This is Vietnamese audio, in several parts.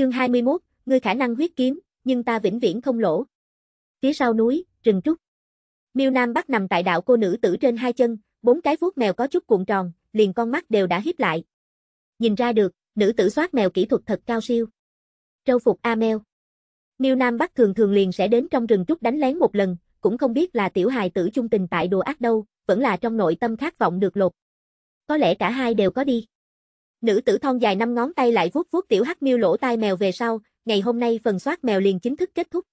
Chương 21, ngươi khả năng huyết kiếm, nhưng ta vĩnh viễn không lỗ. Phía sau núi, rừng trúc. Miêu Nam bắt nằm tại đạo cô nữ tử trên hai chân, bốn cái vuốt mèo có chút cuộn tròn, liền con mắt đều đã hiếp lại. Nhìn ra được, nữ tử soát mèo kỹ thuật thật cao siêu. Trâu phục A Mèo. Miêu Nam bắt thường thường liền sẽ đến trong rừng trúc đánh lén một lần, cũng không biết là tiểu hài tử chung tình tại đồ ác đâu, vẫn là trong nội tâm khát vọng được lột. Có lẽ cả hai đều có đi. Nữ tử thon dài năm ngón tay lại vuốt vuốt tiểu hắc miêu lỗ tai mèo về sau, ngày hôm nay phần soát mèo liền chính thức kết thúc.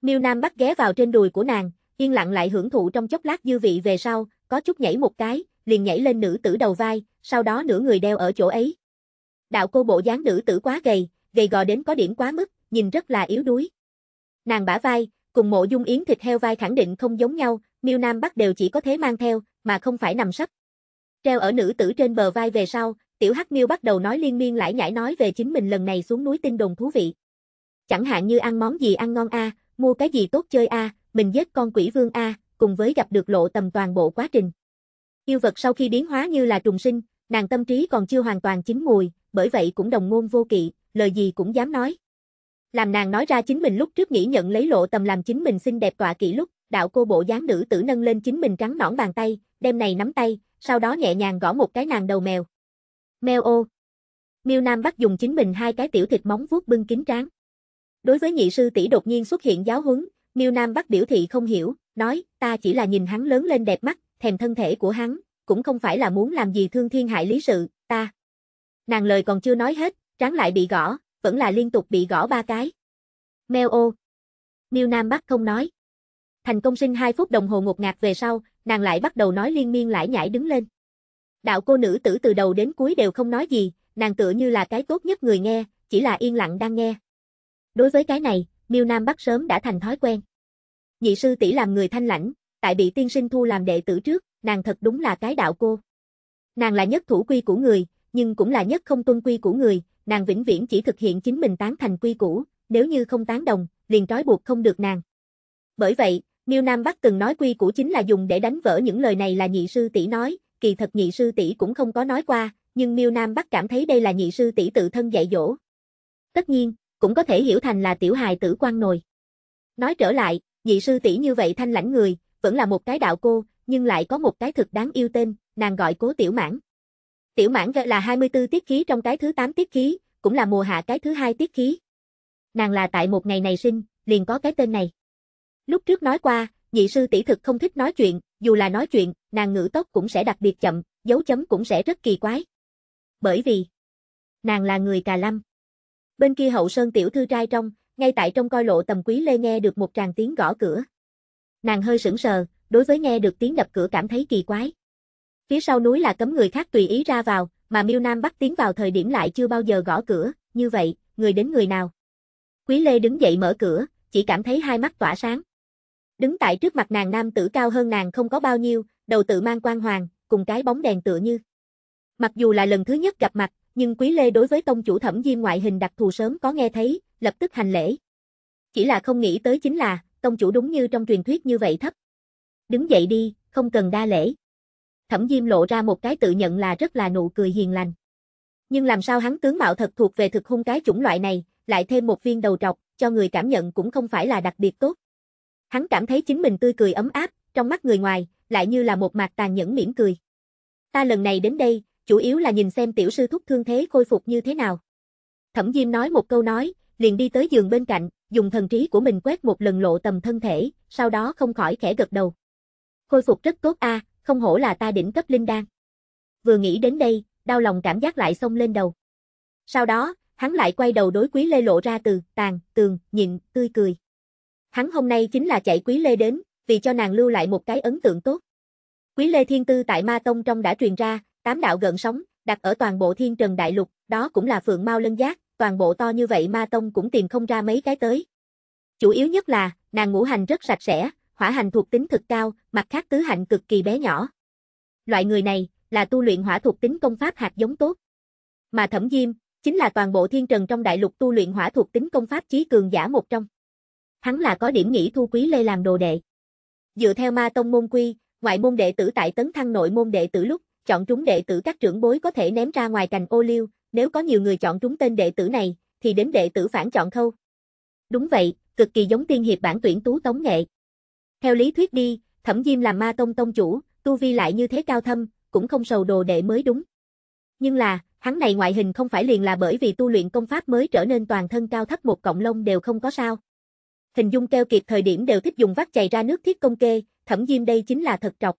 Miêu Nam bắt ghé vào trên đùi của nàng, yên lặng lại hưởng thụ trong chốc lát dư vị về sau, có chút nhảy một cái, liền nhảy lên nữ tử đầu vai, sau đó nửa người đeo ở chỗ ấy. Đạo cô bộ dáng nữ tử quá gầy, gầy gò đến có điểm quá mức, nhìn rất là yếu đuối. Nàng bả vai, cùng mộ dung yến thịt heo vai khẳng định không giống nhau, miêu nam bắt đều chỉ có thế mang theo, mà không phải nằm sấp. Treo ở nữ tử trên bờ vai về sau, Tiểu Hắc Miêu bắt đầu nói liên miên lải nhải nói về chính mình lần này xuống núi tin đồn thú vị. Chẳng hạn như ăn món gì ăn ngon a, à, mua cái gì tốt chơi a, à, mình giết con quỷ vương a, à, cùng với gặp được lộ tầm toàn bộ quá trình. Yêu vật sau khi biến hóa như là trùng sinh, nàng tâm trí còn chưa hoàn toàn chín mùi, bởi vậy cũng đồng ngôn vô kỵ, lời gì cũng dám nói. Làm nàng nói ra chính mình lúc trước nghĩ nhận lấy lộ tầm làm chính mình xinh đẹp tọa kỹ lúc, đạo cô bộ dáng nữ tử nâng lên chính mình trắng nõn bàn tay, đem này nắm tay, sau đó nhẹ nhàng gõ một cái nàng đầu mèo. Meo ô. Miêu Nam bắt dùng chính mình hai cái tiểu thịt móng vuốt bưng kính tráng. Đối với nhị sư tỷ đột nhiên xuất hiện giáo huấn, Miêu Nam bắt biểu thị không hiểu, nói, ta chỉ là nhìn hắn lớn lên đẹp mắt, thèm thân thể của hắn, cũng không phải là muốn làm gì thương thiên hại lý sự, ta. Nàng lời còn chưa nói hết, tráng lại bị gõ, vẫn là liên tục bị gõ ba cái. Meo ô. Miêu Nam bắt không nói. Thành công sinh 2 phút đồng hồ ngột ngạt về sau, nàng lại bắt đầu nói liên miên lại nhảy đứng lên. Đạo cô nữ tử từ đầu đến cuối đều không nói gì, nàng tựa như là cái tốt nhất người nghe, chỉ là yên lặng đang nghe. Đối với cái này, Miêu Nam Bắc sớm đã thành thói quen. Nhị sư tỷ làm người thanh lãnh, tại bị tiên sinh thu làm đệ tử trước, nàng thật đúng là cái đạo cô. Nàng là nhất thủ quy của người, nhưng cũng là nhất không tuân quy của người, nàng vĩnh viễn chỉ thực hiện chính mình tán thành quy cũ, nếu như không tán đồng, liền trói buộc không được nàng. Bởi vậy, Miêu Nam Bắc từng nói quy cũ chính là dùng để đánh vỡ những lời này là nhị sư tỷ nói, kỳ thật nhị sư tỷ cũng không có nói qua, nhưng Miêu Nam Bắc cảm thấy đây là nhị sư tỷ tự thân dạy dỗ. Tất nhiên, cũng có thể hiểu thành là tiểu hài tử quan nồi. Nói trở lại, nhị sư tỷ như vậy thanh lãnh người, vẫn là một cái đạo cô, nhưng lại có một cái thực đáng yêu tên, nàng gọi Cố Tiểu Mãn. Tiểu Mãn gọi là 24 tiết khí trong cái thứ 8 tiết khí, cũng là mùa hạ cái thứ hai tiết khí. Nàng là tại một ngày này sinh, liền có cái tên này. Lúc trước nói qua, nhị sư tỷ thực không thích nói chuyện, dù là nói chuyện, nàng ngữ tốc cũng sẽ đặc biệt chậm, dấu chấm cũng sẽ rất kỳ quái. Bởi vì, nàng là người cà lâm. Bên kia hậu sơn tiểu thư trai trong, ngay tại trong coi lộ tầm quý lê nghe được một tràng tiếng gõ cửa. Nàng hơi sững sờ, đối với nghe được tiếng đập cửa cảm thấy kỳ quái. Phía sau núi là cấm người khác tùy ý ra vào, mà miêu nam bắt tiến vào thời điểm lại chưa bao giờ gõ cửa, như vậy, người đến người nào. Quý lê đứng dậy mở cửa, chỉ cảm thấy hai mắt tỏa sáng. Đứng tại trước mặt nàng nam tử cao hơn nàng không có bao nhiêu, đầu tự mang quan hoàng, cùng cái bóng đèn tựa như. Mặc dù là lần thứ nhất gặp mặt, nhưng Quý Lê đối với tông chủ Thẩm Diêm ngoại hình đặc thù sớm có nghe thấy, lập tức hành lễ. Chỉ là không nghĩ tới chính là, tông chủ đúng như trong truyền thuyết như vậy thấp. Đứng dậy đi, không cần đa lễ. Thẩm Diêm lộ ra một cái tự nhận là rất là nụ cười hiền lành. Nhưng làm sao hắn tướng mạo thật thuộc về thực hung cái chủng loại này, lại thêm một viên đầu trọc, cho người cảm nhận cũng không phải là đặc biệt tốt. Hắn cảm thấy chính mình tươi cười ấm áp, trong mắt người ngoài, lại như là một mặt tàn nhẫn mỉm cười. Ta lần này đến đây, chủ yếu là nhìn xem tiểu sư thúc thương thế khôi phục như thế nào. Thẩm Diêm nói một câu nói, liền đi tới giường bên cạnh, dùng thần trí của mình quét một lần lộ tầm thân thể, sau đó không khỏi khẽ gật đầu. Khôi phục rất tốt a, không hổ là ta đỉnh cấp linh đan. Vừa nghĩ đến đây, đau lòng cảm giác lại xông lên đầu. Sau đó, hắn lại quay đầu đối Quý Lê lộ ra từ, tàn, tường, nhịn, tươi cười. Hắn hôm nay chính là chạy Quý Lê đến, vì cho nàng lưu lại một cái ấn tượng tốt. Quý Lê Thiên Tư tại Ma Tông trong đã truyền ra, tám đạo gợn sóng, đặt ở toàn bộ thiên trần đại lục, đó cũng là phượng mau lân giác, toàn bộ to như vậy Ma Tông cũng tìm không ra mấy cái tới. Chủ yếu nhất là, nàng ngũ hành rất sạch sẽ, hỏa hành thuộc tính thực cao, mặt khác tứ hạnh cực kỳ bé nhỏ. Loại người này, là tu luyện hỏa thuộc tính công pháp hạt giống tốt. Mà Thẩm Diêm, chính là toàn bộ thiên trần trong đại lục tu luyện hỏa thuộc tính công pháp chí cường giả một trong. Hắn là có điểm nghĩ thu quý lê làm đồ đệ. Dựa theo ma tông môn quy, ngoại môn đệ tử tại tấn thăng nội môn đệ tử lúc, chọn trúng đệ tử các trưởng bối có thể ném ra ngoài cành ô liu, nếu có nhiều người chọn trúng tên đệ tử này, thì đến đệ tử phản chọn khâu. Đúng vậy, cực kỳ giống tiên hiệp bản tuyển tú tống nghệ. Theo lý thuyết đi, Thẩm Diêm làm ma tông tông chủ, tu vi lại như thế cao thâm, cũng không sầu đồ đệ mới đúng. Nhưng là, hắn này ngoại hình không phải liền là bởi vì tu luyện công pháp mới trở nên toàn thân cao thấp một cộng lông đều không có sao hình dung keo kiệt thời điểm đều thích dùng vắt chày ra nước thiết công kê, thẩm diêm đây chính là thật trọc.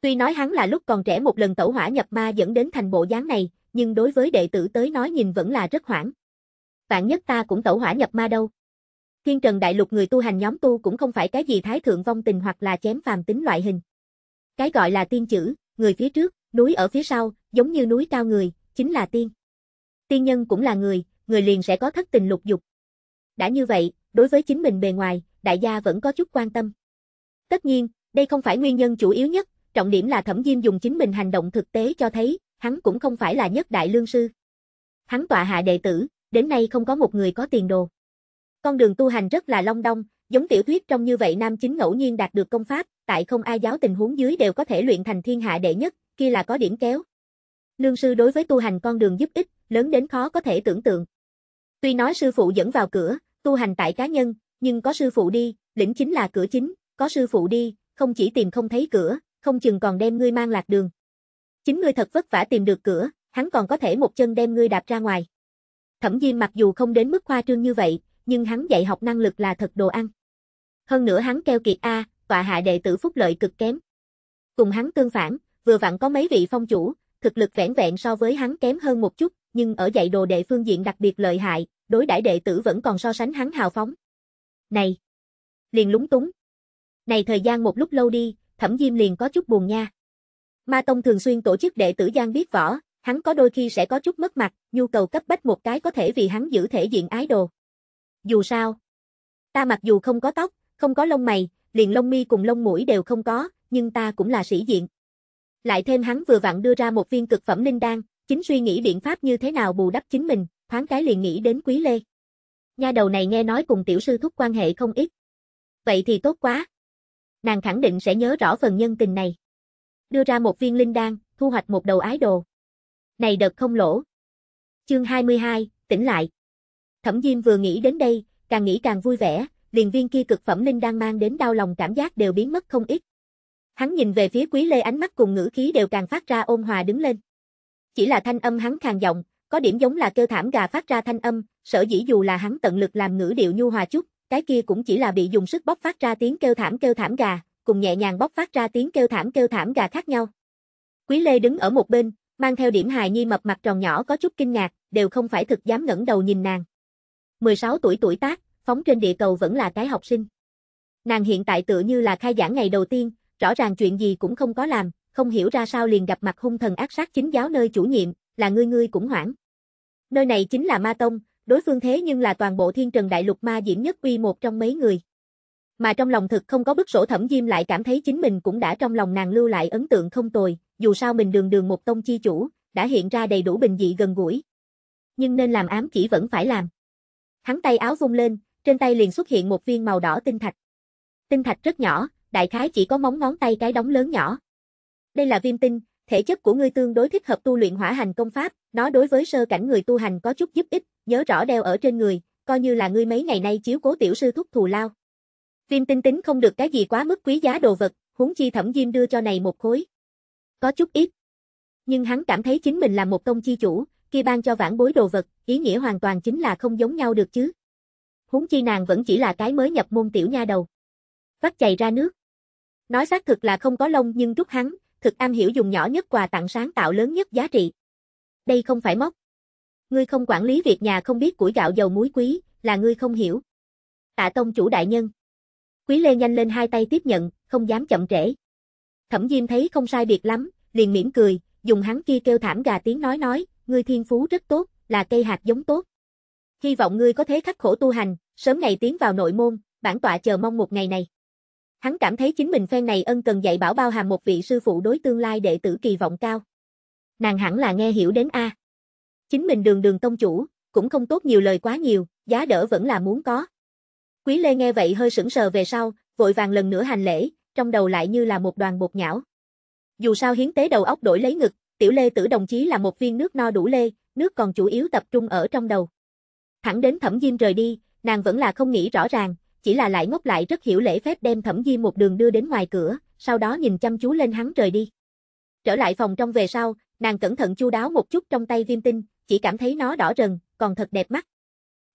Tuy nói hắn là lúc còn trẻ một lần tẩu hỏa nhập ma dẫn đến thành bộ dáng này, nhưng đối với đệ tử tới nói nhìn vẫn là rất hoảng. Vạn nhất ta cũng tẩu hỏa nhập ma đâu. Thiên trần đại lục người tu hành nhóm tu cũng không phải cái gì thái thượng vong tình hoặc là chém phàm tính loại hình. Cái gọi là tiên chữ, người phía trước, núi ở phía sau, giống như núi cao người, chính là tiên. Tiên nhân cũng là người, người liền sẽ có thất tình lục dục. Đã như vậy, đối với chính mình bề ngoài, đại gia vẫn có chút quan tâm. Tất nhiên, đây không phải nguyên nhân chủ yếu nhất, trọng điểm là Thẩm Diêm dùng chính mình hành động thực tế cho thấy, hắn cũng không phải là nhất đại lương sư. Hắn tọa hạ đệ tử, đến nay không có một người có tiền đồ. Con đường tu hành rất là long đong, giống tiểu thuyết trong như vậy nam chính ngẫu nhiên đạt được công pháp, tại không ai giáo tình huống dưới đều có thể luyện thành thiên hạ đệ nhất, kia là có điểm kéo. Lương sư đối với tu hành con đường giúp ích, lớn đến khó có thể tưởng tượng. Tuy nói sư phụ dẫn vào cửa, Tu hành tại cá nhân, nhưng có sư phụ đi, lĩnh chính là cửa chính, có sư phụ đi, không chỉ tìm không thấy cửa, không chừng còn đem ngươi mang lạc đường. Chính ngươi thật vất vả tìm được cửa, hắn còn có thể một chân đem ngươi đạp ra ngoài. Thẩm Diêm mặc dù không đến mức khoa trương như vậy, nhưng hắn dạy học năng lực là thật đồ ăn. Hơn nữa hắn keo kiệt a, tọa hạ đệ tử phúc lợi cực kém. Cùng hắn tương phản, vừa vặn có mấy vị phong chủ, thực lực vẻn vẹn so với hắn kém hơn một chút, nhưng ở dạy đồ đệ phương diện đặc biệt lợi hại, đối đãi đệ tử vẫn còn so sánh hắn hào phóng. Này! Liền lúng túng. Này thời gian một lúc lâu đi, thẩm diêm liền có chút buồn nha. Ma Tông thường xuyên tổ chức đệ tử gian biết võ, hắn có đôi khi sẽ có chút mất mặt, nhu cầu cấp bách một cái có thể vì hắn giữ thể diện ái đồ. Dù sao, ta mặc dù không có tóc, không có lông mày, liền lông mi cùng lông mũi đều không có, nhưng ta cũng là sĩ diện. Lại thêm hắn vừa vặn đưa ra một viên cực phẩm linh đan, chính suy nghĩ biện pháp như thế nào bù đắp chính mình, thoáng cái liền nghĩ đến Quý Lê. Nha đầu này nghe nói cùng tiểu sư thúc quan hệ không ít. Vậy thì tốt quá. Nàng khẳng định sẽ nhớ rõ phần nhân tình này. Đưa ra một viên linh đan, thu hoạch một đầu ái đồ. Này đợt không lỗ. Chương 22, tỉnh lại. Thẩm Diêm vừa nghĩ đến đây, càng nghĩ càng vui vẻ, liền viên kia cực phẩm linh đan mang đến đau lòng cảm giác đều biến mất không ít. Hắn nhìn về phía Quý Lê ánh mắt cùng ngữ khí đều càng phát ra ôn hòa đứng lên. Chỉ là thanh âm hắn khàn giọng, có điểm giống là kêu thảm gà phát ra thanh âm, sở dĩ dù là hắn tận lực làm ngữ điệu nhu hòa chút, cái kia cũng chỉ là bị dùng sức bóc phát ra tiếng kêu thảm kêu thảm gà, cùng nhẹ nhàng bóc phát ra tiếng kêu thảm kêu thảm gà khác nhau. Quý Lê đứng ở một bên, mang theo điểm hài nhi mập mặt tròn nhỏ có chút kinh ngạc, đều không phải thực dám ngẩng đầu nhìn nàng. 16 tuổi tuổi tác, phóng trên địa cầu vẫn là cái học sinh. Nàng hiện tại tựa như là khai giảng ngày đầu tiên, rõ ràng chuyện gì cũng không có làm, không hiểu ra sao liền gặp mặt hung thần ác sát chính giáo nơi chủ nhiệm, là ngươi ngươi cũng hoảng. Nơi này chính là Ma Tông, đối phương thế nhưng là toàn bộ thiên trần đại lục ma diễm nhất uy một trong mấy người. Mà trong lòng thực không có bức sổ thẩm diêm lại cảm thấy chính mình cũng đã trong lòng nàng lưu lại ấn tượng không tồi, dù sao mình đường đường một tông chi chủ, đã hiện ra đầy đủ bình dị gần gũi. Nhưng nên làm ám chỉ vẫn phải làm. Hắn tay áo vung lên, trên tay liền xuất hiện một viên màu đỏ tinh thạch. Tinh thạch rất nhỏ, đại khái chỉ có móng ngón tay cái đóng lớn nhỏ. Đây là viêm tinh, thể chất của ngươi tương đối thích hợp tu luyện hỏa hành công pháp, nó đối với sơ cảnh người tu hành có chút giúp ích, nhớ rõ đeo ở trên người, coi như là ngươi mấy ngày nay chiếu cố tiểu sư thúc thù lao. Viêm tinh tính không được cái gì quá mức quý giá đồ vật, huống chi thẩm diêm đưa cho này một khối. Có chút ít. Nhưng hắn cảm thấy chính mình là một công chi chủ, khi ban cho vãn bối đồ vật, ý nghĩa hoàn toàn chính là không giống nhau được chứ. Huống chi nàng vẫn chỉ là cái mới nhập môn tiểu nha đầu. Vắt chày ra nước. Nói xác thực là không có lông nhưng rút hắn, thực am hiểu dùng nhỏ nhất quà tặng sáng tạo lớn nhất giá trị đây không phải móc. Ngươi không quản lý việc nhà không biết củi gạo dầu muối quý, là ngươi không hiểu. Tạ tông chủ đại nhân. Quý Lê nhanh lên hai tay tiếp nhận, không dám chậm trễ. Thẩm Diêm thấy không sai biệt lắm, liền mỉm cười, dùng hắn kia kêu thảm gà tiếng nói nói, ngươi thiên phú rất tốt, là cây hạt giống tốt. Hy vọng ngươi có thế khắc khổ tu hành, sớm ngày tiến vào nội môn, bản tọa chờ mong một ngày này. Hắn cảm thấy chính mình phen này ân cần dạy bảo bao hàm một vị sư phụ đối tương lai đệ tử kỳ vọng cao nàng hẳn là nghe hiểu đến A. Chính mình đường đường tông chủ, cũng không tốt nhiều lời quá nhiều, giá đỡ vẫn là muốn có. Quý Lê nghe vậy hơi sững sờ về sau, vội vàng lần nữa hành lễ, trong đầu lại như là một đoàn bột nhão. Dù sao hiến tế đầu óc đổi lấy ngực, tiểu Lê tử đồng chí là một viên nước no đủ lê, nước còn chủ yếu tập trung ở trong đầu. Thẳng đến Thẩm Diêm rời đi, nàng vẫn là không nghĩ rõ ràng, chỉ là lại ngốc lại rất hiểu lễ phép đem Thẩm Diêm một đường đưa đến ngoài cửa, sau đó nhìn chăm chú lên hắn rời đi. Trở lại phòng trong về sau, Nàng cẩn thận chu đáo một chút trong tay viêm tinh, chỉ cảm thấy nó đỏ rần, còn thật đẹp mắt.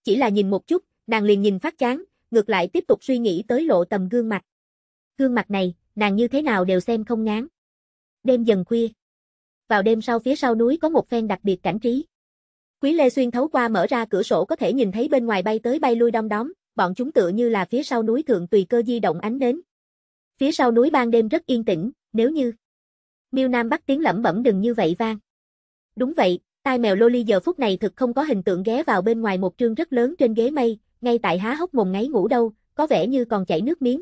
Chỉ là nhìn một chút, nàng liền nhìn phát chán, ngược lại tiếp tục suy nghĩ tới lộ tầm gương mặt. Gương mặt này, nàng như thế nào đều xem không ngán. Đêm dần khuya. Vào đêm sau phía sau núi có một phen đặc biệt cảnh trí. Quý Lê xuyên thấu qua mở ra cửa sổ có thể nhìn thấy bên ngoài bay tới bay lui đom đóm, bọn chúng tựa như là phía sau núi thượng tùy cơ di động ánh đến. Phía sau núi ban đêm rất yên tĩnh, nếu như Miêu Nam bắt tiếng lẩm bẩm đừng như vậy vang. Đúng vậy, tai mèo Loli giờ phút này thực không có hình tượng ghé vào bên ngoài một trương rất lớn trên ghế mây, ngay tại há hốc mồm ngáy ngủ đâu, có vẻ như còn chảy nước miếng.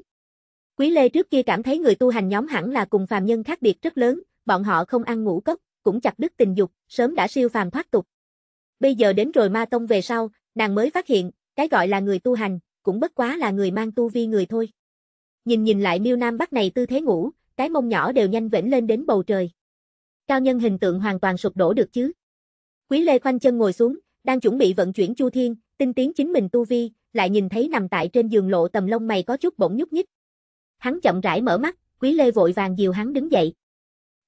Quý Lê trước kia cảm thấy người tu hành nhóm hẳn là cùng phàm nhân khác biệt rất lớn, bọn họ không ăn ngủ cốc, cũng chặt đứt tình dục, sớm đã siêu phàm thoát tục. Bây giờ đến rồi ma tông về sau, nàng mới phát hiện, cái gọi là người tu hành, cũng bất quá là người mang tu vi người thôi. Nhìn nhìn lại miêu nam bắc này tư thế ngủ, cái mông nhỏ đều nhanh vểnh lên đến bầu trời. Cao nhân hình tượng hoàn toàn sụp đổ được chứ. Quý Lê khoanh chân ngồi xuống, đang chuẩn bị vận chuyển Chu Thiên, tinh tiến chính mình tu vi, lại nhìn thấy nằm tại trên giường lộ tầm lông mày có chút bỗng nhúc nhích. Hắn chậm rãi mở mắt, Quý Lê vội vàng dìu hắn đứng dậy.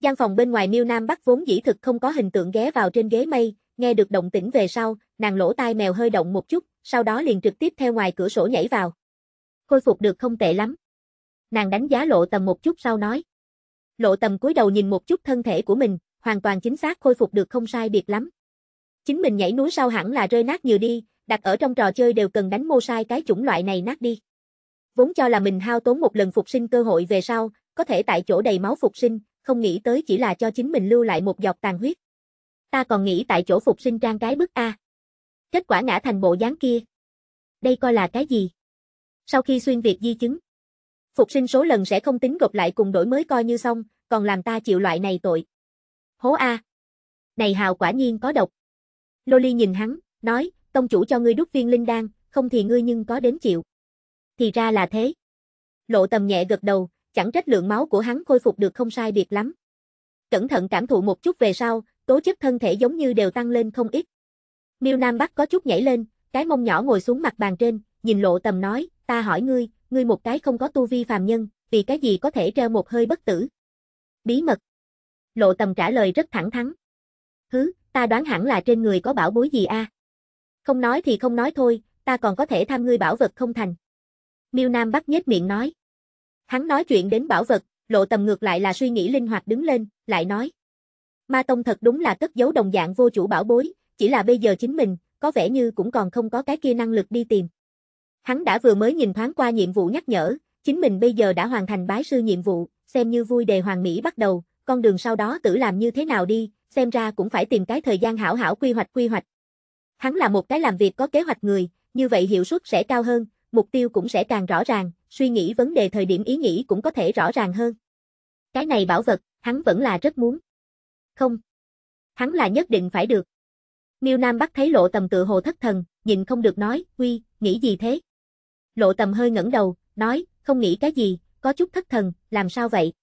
Gian phòng bên ngoài Miêu Nam Bắc vốn dĩ thực không có hình tượng ghé vào trên ghế mây, nghe được động tĩnh về sau, nàng lỗ tai mèo hơi động một chút, sau đó liền trực tiếp theo ngoài cửa sổ nhảy vào. Khôi phục được không tệ lắm. Nàng đánh giá lộ tầm một chút sau nói. Lộ tầm cúi đầu nhìn một chút thân thể của mình, hoàn toàn chính xác khôi phục được không sai biệt lắm. Chính mình nhảy núi sau hẳn là rơi nát nhiều đi, đặt ở trong trò chơi đều cần đánh mô sai cái chủng loại này nát đi. Vốn cho là mình hao tốn một lần phục sinh cơ hội về sau, có thể tại chỗ đầy máu phục sinh, không nghĩ tới chỉ là cho chính mình lưu lại một giọt tàn huyết. Ta còn nghĩ tại chỗ phục sinh trang cái bức A. Kết quả ngã thành bộ dáng kia. Đây coi là cái gì? Sau khi xuyên việt di chứng, phục sinh số lần sẽ không tính gộp lại cùng đổi mới coi như xong, còn làm ta chịu loại này tội. Hố A. Này hào quả nhiên có độc. Loli nhìn hắn, nói, tông chủ cho ngươi đúc viên linh đan, không thì ngươi nhưng có đến chịu. Thì ra là thế. Lộ tầm nhẹ gật đầu, chẳng trách lượng máu của hắn khôi phục được không sai biệt lắm. Cẩn thận cảm thụ một chút về sau, tố chất thân thể giống như đều tăng lên không ít. Miêu Nam Bắc có chút nhảy lên, cái mông nhỏ ngồi xuống mặt bàn trên, nhìn lộ tầm nói, ta hỏi ngươi, ngươi một cái không có tu vi phàm nhân, vì cái gì có thể treo một hơi bất tử? Bí mật. Lộ tầm trả lời rất thẳng thắn. Hứ, ta đoán hẳn là trên người có bảo bối gì a? À? Không nói thì không nói thôi, ta còn có thể tham ngươi bảo vật không thành. Miêu Nam bắt nhếch miệng nói. Hắn nói chuyện đến bảo vật, lộ tầm ngược lại là suy nghĩ linh hoạt đứng lên, lại nói. Ma Tông thật đúng là cất giấu đồng dạng vô chủ bảo bối, chỉ là bây giờ chính mình, có vẻ như cũng còn không có cái kia năng lực đi tìm. Hắn đã vừa mới nhìn thoáng qua nhiệm vụ nhắc nhở, chính mình bây giờ đã hoàn thành bái sư nhiệm vụ, xem như vui đề hoàng mỹ bắt đầu, con đường sau đó tự làm như thế nào đi, xem ra cũng phải tìm cái thời gian hảo hảo quy hoạch quy hoạch. Hắn là một cái làm việc có kế hoạch người, như vậy hiệu suất sẽ cao hơn, mục tiêu cũng sẽ càng rõ ràng, suy nghĩ vấn đề thời điểm ý nghĩ cũng có thể rõ ràng hơn. Cái này bảo vật, hắn vẫn là rất muốn. Không. Hắn là nhất định phải được. Miêu Nam bắt thấy lộ tầm tự hồ thất thần, nhìn không được nói, huy, nghĩ gì thế? lộ tầm hơi ngẩng đầu, nói, không nghĩ cái gì, có chút thất thần, làm sao vậy?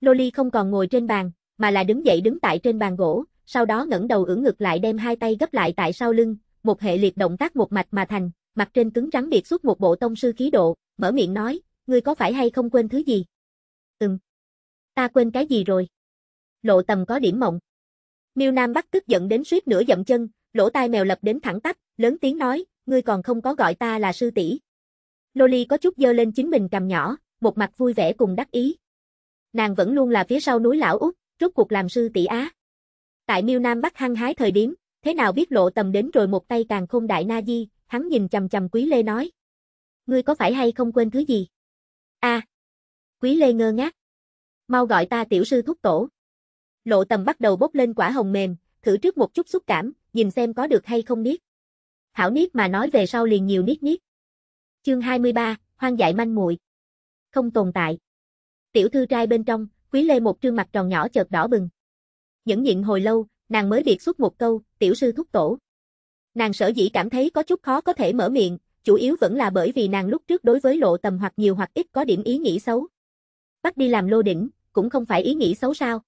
Loli không còn ngồi trên bàn, mà là đứng dậy đứng tại trên bàn gỗ, sau đó ngẩng đầu ưỡn ngực lại đem hai tay gấp lại tại sau lưng, một hệ liệt động tác một mạch mà thành, mặt trên cứng rắn biệt xuất một bộ tông sư khí độ, mở miệng nói, ngươi có phải hay không quên thứ gì? Ừm. Ta quên cái gì rồi? Lộ tầm có điểm mộng. Miêu Nam Bắc tức giận đến suýt nửa dậm chân, lỗ tai mèo lập đến thẳng tắp, lớn tiếng nói, ngươi còn không có gọi ta là sư tỷ, Loli có chút dơ lên chính mình cầm nhỏ, một mặt vui vẻ cùng đắc ý. Nàng vẫn luôn là phía sau núi lão út, rốt cuộc làm sư tỷ Á. Tại miêu Nam Bắc hăng hái thời điểm, thế nào biết lộ tầm đến rồi một tay càng không đại na di, hắn nhìn chầm chầm Quý Lê nói. Ngươi có phải hay không quên thứ gì? a à. Quý Lê ngơ ngác. Mau gọi ta tiểu sư thúc tổ. Lộ tầm bắt đầu bốc lên quả hồng mềm, thử trước một chút xúc cảm, nhìn xem có được hay không biết. Hảo niết mà nói về sau liền nhiều niết niết. Chương 23, hoang dại manh muội. Không tồn tại. Tiểu thư trai bên trong, Quý Lê một trương mặt tròn nhỏ chợt đỏ bừng. Nhẫn nhịn hồi lâu, nàng mới biệt xuất một câu, "Tiểu sư thúc tổ." Nàng sở dĩ cảm thấy có chút khó có thể mở miệng, chủ yếu vẫn là bởi vì nàng lúc trước đối với Lộ Tầm hoặc nhiều hoặc ít có điểm ý nghĩ xấu. Bắt đi làm lô đỉnh, cũng không phải ý nghĩ xấu sao?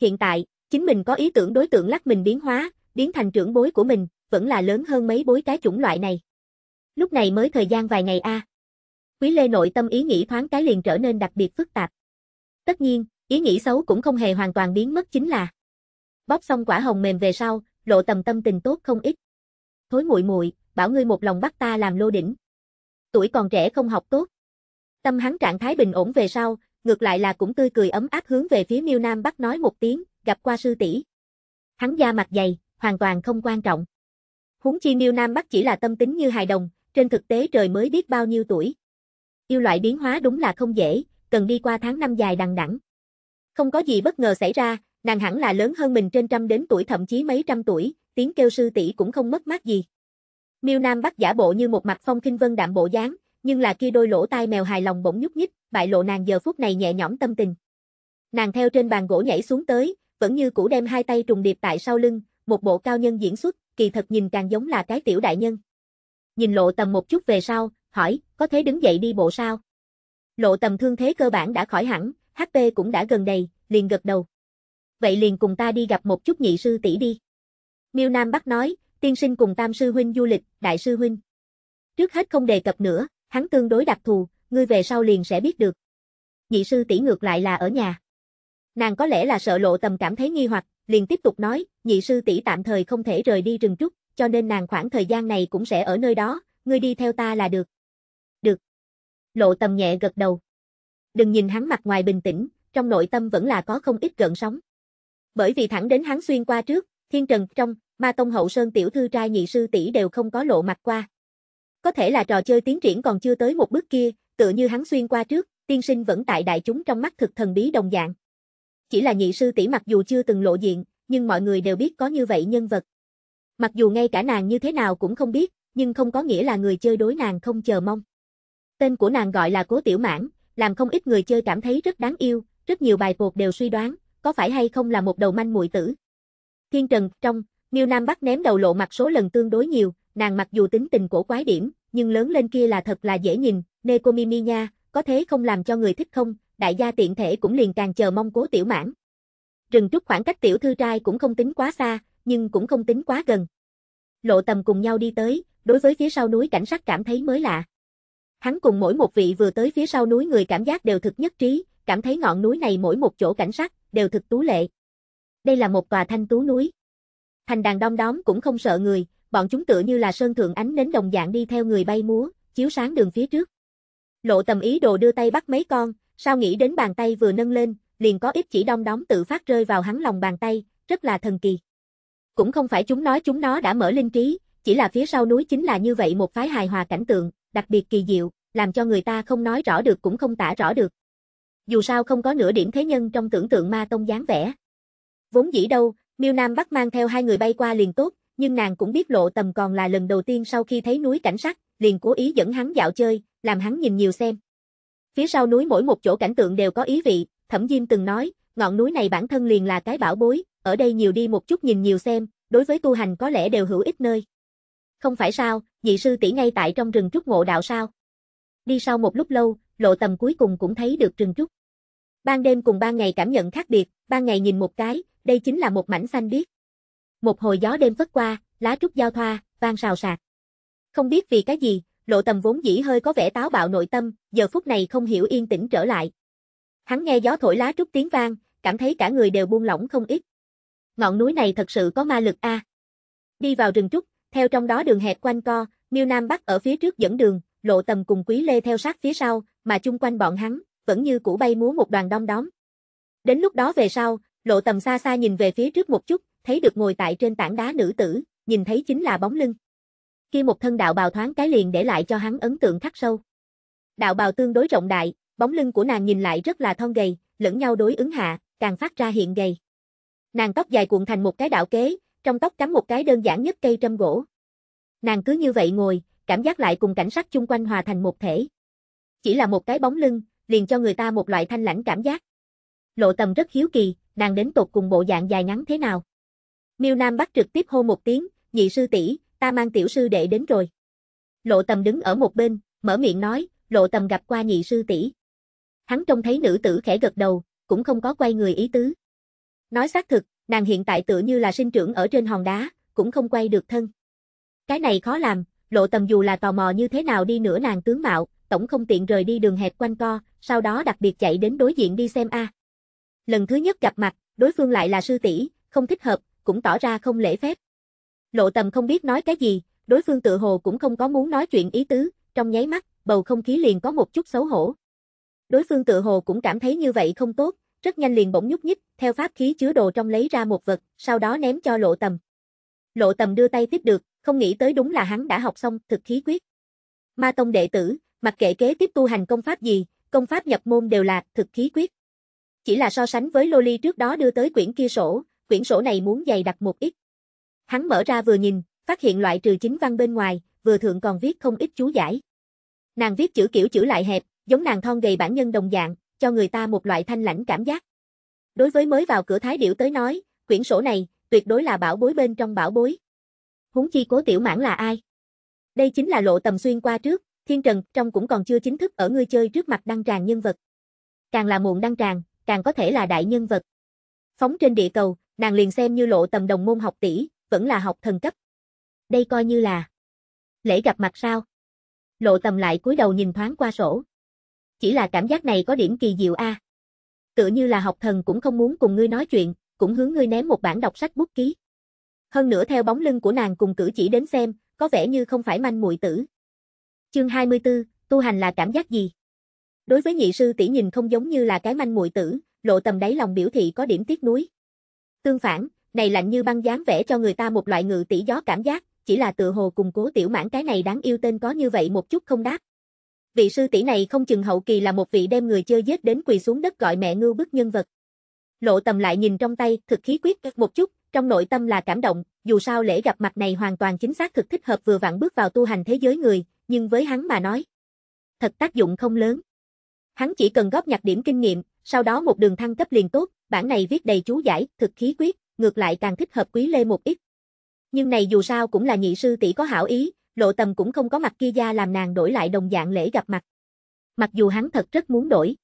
Hiện tại, chính mình có ý tưởng đối tượng lắc mình biến hóa, biến thành trưởng bối của mình, vẫn là lớn hơn mấy bối cái chủng loại này. Lúc này mới thời gian vài ngày a. Quý Lê nội tâm ý nghĩ thoáng cái liền trở nên đặc biệt phức tạp. Tất nhiên, ý nghĩ xấu cũng không hề hoàn toàn biến mất chính là bóp xong quả hồng mềm về sau, lộ tầm tâm tình tốt không ít. Thối muội muội, bảo ngươi một lòng bắt ta làm lô đỉnh. Tuổi còn trẻ không học tốt. Tâm hắn trạng thái bình ổn về sau, ngược lại là cũng tươi cười ấm áp hướng về phía Miêu Nam Bắc nói một tiếng, gặp qua sư tỷ. Hắn da mặt dày, hoàn toàn không quan trọng. Huống chi Miêu Nam Bắc chỉ là tâm tính như hài đồng, trên thực tế trời mới biết bao nhiêu tuổi. Yêu loại biến hóa đúng là không dễ, cần đi qua tháng năm dài đằng đẵng. Không có gì bất ngờ xảy ra, nàng hẳn là lớn hơn mình trên trăm đến tuổi thậm chí mấy trăm tuổi, tiếng kêu sư tỷ cũng không mất mát gì. Miêu Nam bắt giả bộ như một mặt phong khinh vân đạm bộ dáng, nhưng là kia đôi lỗ tai mèo hài lòng bỗng nhúc nhích, bại lộ nàng giờ phút này nhẹ nhõm tâm tình. Nàng theo trên bàn gỗ nhảy xuống tới, vẫn như cũ đem hai tay trùng điệp tại sau lưng, một bộ cao nhân diễn xuất, kỳ thật nhìn càng giống là cái tiểu đại nhân nhìn lộ tầm một chút về sau, hỏi, có thể đứng dậy đi bộ sao? Lộ tầm thương thế cơ bản đã khỏi hẳn, HP cũng đã gần đầy, liền gật đầu. Vậy liền cùng ta đi gặp một chút nhị sư tỷ đi. Miêu Nam bắt nói, tiên sinh cùng tam sư huynh du lịch, đại sư huynh. Trước hết không đề cập nữa, hắn tương đối đặc thù, ngươi về sau liền sẽ biết được. Nhị sư tỷ ngược lại là ở nhà. Nàng có lẽ là sợ lộ tầm cảm thấy nghi hoặc, liền tiếp tục nói, nhị sư tỷ tạm thời không thể rời đi rừng trúc, cho nên nàng khoảng thời gian này cũng sẽ ở nơi đó, ngươi đi theo ta là được. Được. Lộ tầm nhẹ gật đầu. Đừng nhìn hắn mặt ngoài bình tĩnh, trong nội tâm vẫn là có không ít gợn sóng. Bởi vì thẳng đến hắn xuyên qua trước, thiên trần trong, ma tông hậu sơn tiểu thư trai nhị sư tỷ đều không có lộ mặt qua. Có thể là trò chơi tiến triển còn chưa tới một bước kia, tựa như hắn xuyên qua trước, tiên sinh vẫn tại đại chúng trong mắt thực thần bí đồng dạng. Chỉ là nhị sư tỷ mặc dù chưa từng lộ diện, nhưng mọi người đều biết có như vậy nhân vật. Mặc dù ngay cả nàng như thế nào cũng không biết, nhưng không có nghĩa là người chơi đối nàng không chờ mong. Tên của nàng gọi là Cố Tiểu Mãn, làm không ít người chơi cảm thấy rất đáng yêu, rất nhiều bài bột đều suy đoán, có phải hay không là một đầu manh muội tử. Thiên Trần, trong, Miêu Nam Bắc ném đầu lộ mặt số lần tương đối nhiều, nàng mặc dù tính tình cổ quái điểm, nhưng lớn lên kia là thật là dễ nhìn, Neko Mimi nha, có thế không làm cho người thích không, đại gia tiện thể cũng liền càng chờ mong cố tiểu mãn. Rừng trúc khoảng cách tiểu thư trai cũng không tính quá xa, nhưng cũng không tính quá gần. Lộ tầm cùng nhau đi tới, đối với phía sau núi cảnh sát cảm thấy mới lạ. Hắn cùng mỗi một vị vừa tới phía sau núi người cảm giác đều thực nhất trí, cảm thấy ngọn núi này mỗi một chỗ cảnh sát, đều thực tú lệ. Đây là một tòa thanh tú núi. Thành đàn đom đóm cũng không sợ người, bọn chúng tựa như là sơn thượng ánh nến đồng dạng đi theo người bay múa, chiếu sáng đường phía trước. Lộ tầm ý đồ đưa tay bắt mấy con, sao nghĩ đến bàn tay vừa nâng lên, liền có ít chỉ đom đóm tự phát rơi vào hắn lòng bàn tay, rất là thần kỳ. Cũng không phải chúng nói chúng nó đã mở linh trí, chỉ là phía sau núi chính là như vậy một phái hài hòa cảnh tượng, đặc biệt kỳ diệu, làm cho người ta không nói rõ được cũng không tả rõ được. Dù sao không có nửa điểm thế nhân trong tưởng tượng ma tông dáng vẻ. Vốn dĩ đâu, Miêu Nam bắt mang theo hai người bay qua liền tốt, nhưng nàng cũng biết lộ tầm còn là lần đầu tiên sau khi thấy núi cảnh sắc, liền cố ý dẫn hắn dạo chơi, làm hắn nhìn nhiều xem. Phía sau núi mỗi một chỗ cảnh tượng đều có ý vị, Thẩm Diêm từng nói, ngọn núi này bản thân liền là cái bảo bối, ở đây nhiều đi một chút nhìn nhiều xem, đối với tu hành có lẽ đều hữu ích nơi. Không phải sao, dị sư tỷ ngay tại trong rừng trúc ngộ đạo sao? Đi sau một lúc lâu, lộ tầm cuối cùng cũng thấy được rừng trúc. Ban đêm cùng ban ngày cảm nhận khác biệt, ban ngày nhìn một cái, đây chính là một mảnh xanh biếc. Một hồi gió đêm phất qua, lá trúc giao thoa, vang xào sạc. Không biết vì cái gì, lộ tầm vốn dĩ hơi có vẻ táo bạo nội tâm, giờ phút này không hiểu yên tĩnh trở lại. Hắn nghe gió thổi lá trúc tiếng vang, cảm thấy cả người đều buông lỏng không ít ngọn núi này thật sự có ma lực a. À. Đi vào rừng trúc, theo trong đó đường hẹp quanh co, Miêu Nam Bắc ở phía trước dẫn đường, Lộ Tầm cùng Quý Lê theo sát phía sau, mà chung quanh bọn hắn, vẫn như cũ bay múa một đoàn đông đóm. Đến lúc đó về sau, Lộ Tầm xa xa nhìn về phía trước một chút, thấy được ngồi tại trên tảng đá nữ tử, nhìn thấy chính là bóng lưng. Kia một thân đạo bào thoáng cái liền để lại cho hắn ấn tượng khắc sâu. Đạo bào tương đối rộng đại, bóng lưng của nàng nhìn lại rất là thon gầy, lẫn nhau đối ứng hạ, càng phát ra hiện gầy. Nàng tóc dài cuộn thành một cái đạo kế, trong tóc cắm một cái đơn giản nhất cây trâm gỗ. Nàng cứ như vậy ngồi, cảm giác lại cùng cảnh sắc chung quanh hòa thành một thể. Chỉ là một cái bóng lưng, liền cho người ta một loại thanh lãnh cảm giác. Lộ tầm rất hiếu kỳ, nàng đến tột cùng bộ dạng dài ngắn thế nào. Miêu Nam bắt trực tiếp hô một tiếng, nhị sư tỷ, ta mang tiểu sư đệ đến rồi. Lộ tầm đứng ở một bên, mở miệng nói, lộ tầm gặp qua nhị sư tỷ. Hắn trông thấy nữ tử khẽ gật đầu, cũng không có quay người ý tứ. Nói xác thực, nàng hiện tại tựa như là sinh trưởng ở trên hòn đá, cũng không quay được thân. Cái này khó làm, lộ tầm dù là tò mò như thế nào đi nữa nàng tướng mạo, tổng không tiện rời đi đường hẹp quanh co, sau đó đặc biệt chạy đến đối diện đi xem a. Lần thứ nhất gặp mặt, đối phương lại là sư tỷ, không thích hợp, cũng tỏ ra không lễ phép. Lộ tầm không biết nói cái gì, đối phương tự hồ cũng không có muốn nói chuyện ý tứ, trong nháy mắt, bầu không khí liền có một chút xấu hổ. Đối phương tự hồ cũng cảm thấy như vậy không tốt, rất nhanh liền bỗng nhúc nhích, theo pháp khí chứa đồ trong lấy ra một vật, sau đó ném cho lộ tầm. Lộ tầm đưa tay tiếp được, không nghĩ tới đúng là hắn đã học xong thực khí quyết. Ma tông đệ tử, mặc kệ kế tiếp tu hành công pháp gì, công pháp nhập môn đều là thực khí quyết. Chỉ là so sánh với Loli trước đó đưa tới quyển kia sổ, quyển sổ này muốn dày đặc một ít. Hắn mở ra vừa nhìn, phát hiện loại trừ chính văn bên ngoài, vừa thượng còn viết không ít chú giải. Nàng viết chữ kiểu chữ lại hẹp, giống nàng thon gầy bản nhân đồng dạng, cho người ta một loại thanh lãnh cảm giác. Đối với mới vào cửa thái điểu tới nói, quyển sổ này, tuyệt đối là bảo bối bên trong bảo bối. Húng chi cố tiểu mãn là ai? Đây chính là lộ tầm xuyên qua trước, thiên trần trong cũng còn chưa chính thức ở ngươi chơi trước mặt đăng tràng nhân vật. Càng là muộn đăng tràng, càng có thể là đại nhân vật. Phóng trên địa cầu, nàng liền xem như lộ tầm đồng môn học tỷ, vẫn là học thần cấp. Đây coi như là lễ gặp mặt sao? Lộ tầm lại cúi đầu nhìn thoáng qua sổ. Chỉ là cảm giác này có điểm kỳ diệu a. À? tựa như là học thần cũng không muốn cùng ngươi nói chuyện, cũng hướng ngươi ném một bản đọc sách bút ký. Hơn nữa theo bóng lưng của nàng cùng cử chỉ đến xem, có vẻ như không phải manh muội tử. Chương 24, tu hành là cảm giác gì? Đối với nhị sư tỷ nhìn không giống như là cái manh muội tử, lộ tầm đáy lòng biểu thị có điểm tiếc nuối. Tương phản, này lạnh như băng dáng vẽ cho người ta một loại ngự tỷ gió cảm giác, chỉ là tựa hồ cùng cố tiểu mãn cái này đáng yêu tên có như vậy một chút không đáp vị sư tỷ này không chừng hậu kỳ là một vị đem người chơi giết đến quỳ xuống đất gọi mẹ ngưu bức nhân vật. Lộ tầm lại nhìn trong tay, thực khí quyết một chút, trong nội tâm là cảm động, dù sao lễ gặp mặt này hoàn toàn chính xác thực thích hợp vừa vặn bước vào tu hành thế giới người, nhưng với hắn mà nói, thật tác dụng không lớn. Hắn chỉ cần góp nhặt điểm kinh nghiệm, sau đó một đường thăng cấp liền tốt, bản này viết đầy chú giải, thực khí quyết, ngược lại càng thích hợp quý lê một ít. Nhưng này dù sao cũng là nhị sư tỷ có hảo ý, lộ tầm cũng không có mặt kia da làm nàng đổi lại đồng dạng lễ gặp mặt. Mặc dù hắn thật rất muốn đổi.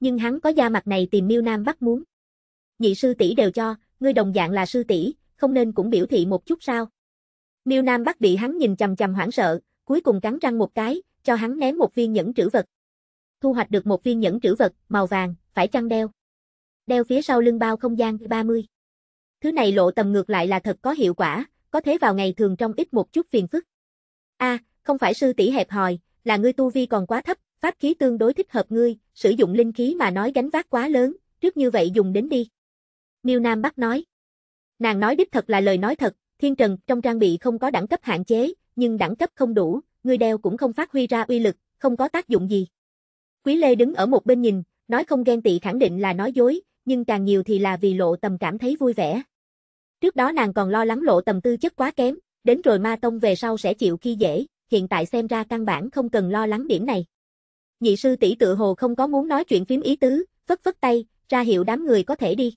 Nhưng hắn có gia mặt này tìm miêu nam bắt muốn. Nhị sư tỷ đều cho, ngươi đồng dạng là sư tỷ, không nên cũng biểu thị một chút sao. Miêu nam bắt bị hắn nhìn chầm chầm hoảng sợ, cuối cùng cắn răng một cái, cho hắn ném một viên nhẫn trữ vật. Thu hoạch được một viên nhẫn trữ vật, màu vàng, phải chăng đeo. Đeo phía sau lưng bao không gian 30. Thứ này lộ tầm ngược lại là thật có hiệu quả, có thế vào ngày thường trong ít một chút phiền phức. A, à, không phải sư tỷ hẹp hòi, là ngươi tu vi còn quá thấp, pháp khí tương đối thích hợp ngươi, sử dụng linh khí mà nói gánh vác quá lớn, trước như vậy dùng đến đi. Miêu Nam Bắc nói. Nàng nói đích thật là lời nói thật, thiên trần trong trang bị không có đẳng cấp hạn chế, nhưng đẳng cấp không đủ, ngươi đeo cũng không phát huy ra uy lực, không có tác dụng gì. Quý Lê đứng ở một bên nhìn, nói không ghen tị khẳng định là nói dối, nhưng càng nhiều thì là vì lộ tầm cảm thấy vui vẻ. Trước đó nàng còn lo lắng lộ tầm tư chất quá kém, đến rồi ma tông về sau sẽ chịu khi dễ, hiện tại xem ra căn bản không cần lo lắng điểm này. Nhị sư tỷ tự hồ không có muốn nói chuyện phím ý tứ, phất phất tay, ra hiệu đám người có thể đi.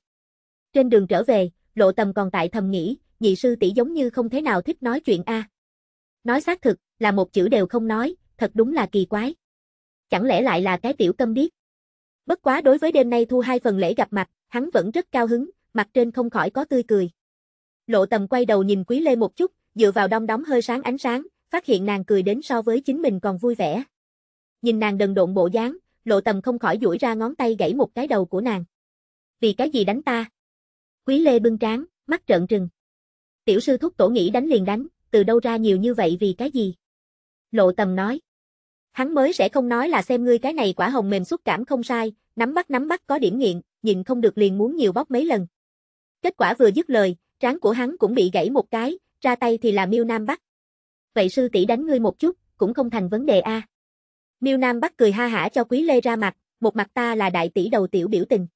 Trên đường trở về, lộ tầm còn tại thầm nghĩ, nhị sư tỷ giống như không thế nào thích nói chuyện a. Nói xác thực, là một chữ đều không nói, thật đúng là kỳ quái. Chẳng lẽ lại là cái tiểu câm điếc? Bất quá đối với đêm nay thu hai phần lễ gặp mặt, hắn vẫn rất cao hứng, mặt trên không khỏi có tươi cười. Lộ tầm quay đầu nhìn Quý Lê một chút, dựa vào đom đóm hơi sáng ánh sáng, phát hiện nàng cười đến so với chính mình còn vui vẻ. Nhìn nàng đần độn bộ dáng, lộ tầm không khỏi duỗi ra ngón tay gãy một cái đầu của nàng. Vì cái gì đánh ta? Quý lê bưng trán, mắt trợn trừng. Tiểu sư thúc tổ nghĩ đánh liền đánh, từ đâu ra nhiều như vậy vì cái gì? Lộ tầm nói. Hắn mới sẽ không nói là xem ngươi cái này quả hồng mềm xúc cảm không sai, nắm bắt nắm bắt có điểm nghiện, nhìn không được liền muốn nhiều bóc mấy lần. Kết quả vừa dứt lời, trán của hắn cũng bị gãy một cái, ra tay thì là Miêu Nam Bắc. Vậy sư tỷ đánh ngươi một chút, cũng không thành vấn đề a. Miêu Nam Bắc cười ha hả cho Quý Lê ra mặt, một mặt ta là đại tỷ đầu tiểu biểu tình.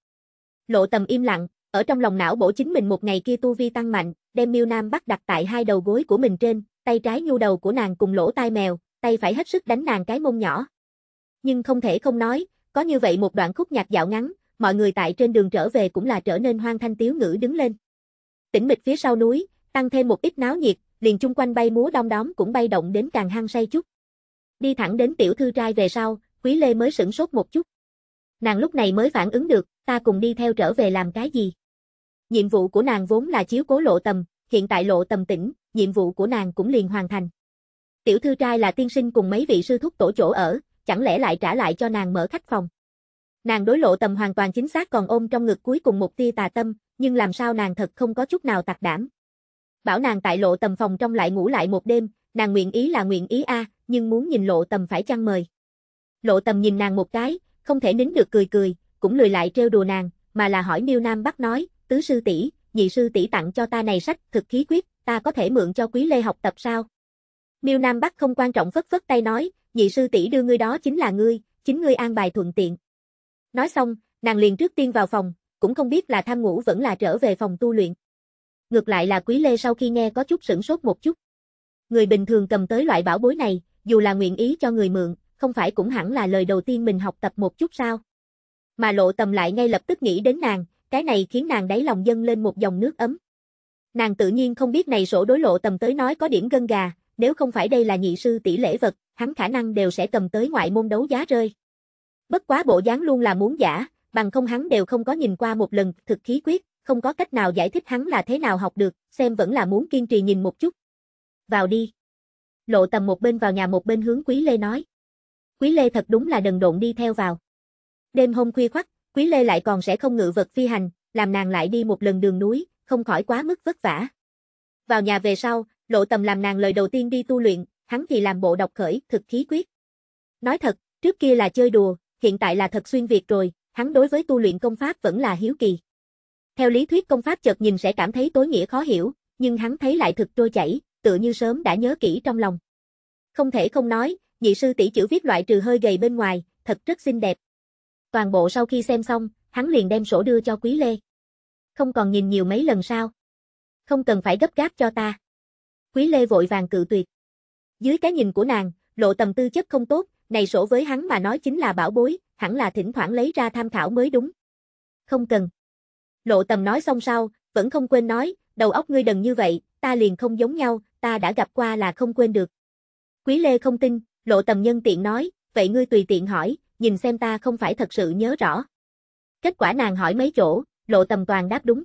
Lộ Tầm im lặng, ở trong lòng não bổ chính mình một ngày kia tu vi tăng mạnh, đem Miêu Nam Bắc đặt tại hai đầu gối của mình trên, tay trái nhu đầu của nàng cùng lỗ tai mèo, tay phải hết sức đánh nàng cái mông nhỏ. Nhưng không thể không nói, có như vậy một đoạn khúc nhạc dạo ngắn, mọi người tại trên đường trở về cũng là trở nên hoang thanh tiếu ngữ đứng lên. Tĩnh mịch phía sau núi, tăng thêm một ít náo nhiệt, liền chung quanh bay múa đom đóm cũng bay động đến càng hăng say chút. Đi thẳng đến tiểu thư trai về sau, Quý Lê mới sửng sốt một chút. Nàng lúc này mới phản ứng được, ta cùng đi theo trở về làm cái gì? Nhiệm vụ của nàng vốn là chiếu cố lộ tầm, hiện tại lộ tầm tỉnh, nhiệm vụ của nàng cũng liền hoàn thành. Tiểu thư trai là tiên sinh cùng mấy vị sư thúc tổ chỗ ở, chẳng lẽ lại trả lại cho nàng mở khách phòng. Nàng đối lộ tầm hoàn toàn chính xác còn ôm trong ngực cuối cùng một tia tà tâm, nhưng làm sao nàng thật không có chút nào tạc đảm bảo nàng tại lộ tầm phòng trong lại ngủ lại một đêm, nàng nguyện ý là nguyện ý a, nhưng muốn nhìn lộ tầm phải chăng mời. Lộ tầm nhìn nàng một cái, không thể nín được cười cười, cũng lười lại trêu đùa nàng, mà là hỏi Miêu Nam Bắc nói, tứ sư tỷ, nhị sư tỷ tặng cho ta này sách thực khí quyết, ta có thể mượn cho quý lê học tập sao? Miêu Nam Bắc không quan trọng phất phất tay nói, nhị sư tỷ đưa ngươi đó chính là ngươi, chính ngươi an bài thuận tiện. Nói xong, nàng liền trước tiên vào phòng, cũng không biết là tham ngủ vẫn là trở về phòng tu luyện. Ngược lại là Quý Lê sau khi nghe có chút sửng sốt một chút. Người bình thường cầm tới loại bảo bối này, dù là nguyện ý cho người mượn, không phải cũng hẳn là lời đầu tiên mình học tập một chút sao? Mà Lộ Tầm lại ngay lập tức nghĩ đến nàng, cái này khiến nàng đáy lòng dâng lên một dòng nước ấm. Nàng tự nhiên không biết này sổ đối Lộ Tầm tới nói có điểm gân gà, nếu không phải đây là nhị sư tỷ lễ vật, hắn khả năng đều sẽ cầm tới ngoại môn đấu giá rơi. Bất quá bộ dáng luôn là muốn giả, bằng không hắn đều không có nhìn qua một lần thực khí quyết, không có cách nào giải thích hắn là thế nào học được, xem vẫn là muốn kiên trì nhìn một chút. Vào đi. Lộ tầm một bên vào nhà một bên hướng Quý Lê nói. Quý Lê thật đúng là đần độn đi theo vào. Đêm hôm khuya khoắt, Quý Lê lại còn sẽ không ngự vật phi hành, làm nàng lại đi một lần đường núi, không khỏi quá mức vất vả. Vào nhà về sau, lộ tầm làm nàng lời đầu tiên đi tu luyện, hắn thì làm bộ độc khởi, thực khí quyết. Nói thật, trước kia là chơi đùa, hiện tại là thật xuyên việc rồi, hắn đối với tu luyện công pháp vẫn là hiếu kỳ. Theo lý thuyết công pháp chợt nhìn sẽ cảm thấy tối nghĩa khó hiểu, nhưng hắn thấy lại thực trôi chảy, tựa như sớm đã nhớ kỹ trong lòng. Không thể không nói, nhị sư tỷ chữ viết loại trừ hơi gầy bên ngoài, thật rất xinh đẹp. Toàn bộ sau khi xem xong, hắn liền đem sổ đưa cho Quý Lê. Không còn nhìn nhiều mấy lần sao? Không cần phải gấp gáp cho ta. Quý Lê vội vàng cự tuyệt. Dưới cái nhìn của nàng, lộ tầm tư chất không tốt, này sổ với hắn mà nói chính là bảo bối, hẳn là thỉnh thoảng lấy ra tham khảo mới đúng. Không cần. Lộ tầm nói xong sau vẫn không quên nói, đầu óc ngươi đần như vậy, ta liền không giống nhau, ta đã gặp qua là không quên được. Quý Lê không tin, lộ tầm nhân tiện nói, vậy ngươi tùy tiện hỏi, nhìn xem ta không phải thật sự nhớ rõ. Kết quả nàng hỏi mấy chỗ, lộ tầm toàn đáp đúng.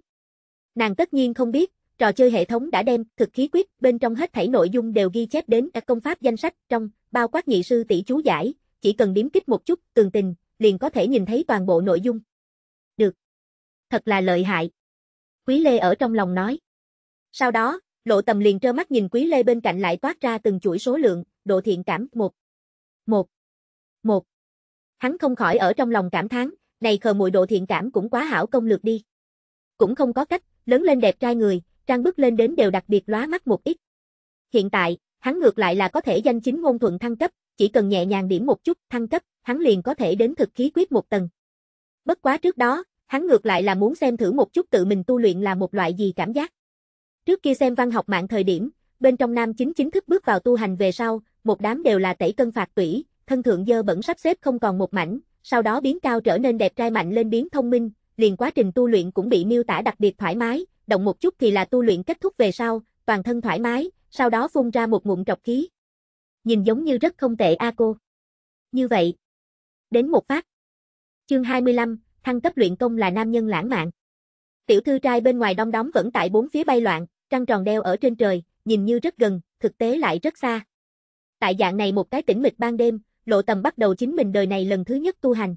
Nàng tất nhiên không biết, trò chơi hệ thống đã đem thực khí quyết bên trong hết thảy nội dung đều ghi chép đến các công pháp danh sách trong, bao quát nhị sư tỷ chú giải, chỉ cần điểm kích một chút, tường tình, liền có thể nhìn thấy toàn bộ nội dung. Được thật là lợi hại. Quý Lê ở trong lòng nói. Sau đó, lộ tầm liền trơ mắt nhìn Quý Lê bên cạnh lại toát ra từng chuỗi số lượng, độ thiện cảm một. Một. Một. Hắn không khỏi ở trong lòng cảm thán, này khờ muội độ thiện cảm cũng quá hảo công lược đi. Cũng không có cách, lớn lên đẹp trai người, trang bước lên đến đều đặc biệt lóa mắt một ít. Hiện tại, hắn ngược lại là có thể danh chính ngôn thuận thăng cấp, chỉ cần nhẹ nhàng điểm một chút, thăng cấp, hắn liền có thể đến thực khí quyết một tầng. Bất quá trước đó, hắn ngược lại là muốn xem thử một chút tự mình tu luyện là một loại gì cảm giác. Trước kia xem văn học mạng thời điểm, bên trong nam chính chính thức bước vào tu hành về sau, một đám đều là tẩy cân phạt tủy, thân thượng dơ bẩn sắp xếp không còn một mảnh, sau đó biến cao trở nên đẹp trai mạnh lên biến thông minh, liền quá trình tu luyện cũng bị miêu tả đặc biệt thoải mái, động một chút thì là tu luyện kết thúc về sau, toàn thân thoải mái, sau đó phun ra một ngụm trọc khí. Nhìn giống như rất không tệ a cô. Như vậy, đến một phát. Chương 25, thăng cấp luyện công là nam nhân lãng mạn. Tiểu thư trai bên ngoài đông đóm vẫn tại bốn phía bay loạn, trăng tròn đeo ở trên trời, nhìn như rất gần, thực tế lại rất xa. Tại dạng này một cái tĩnh mịch ban đêm, lộ tầm bắt đầu chính mình đời này lần thứ nhất tu hành.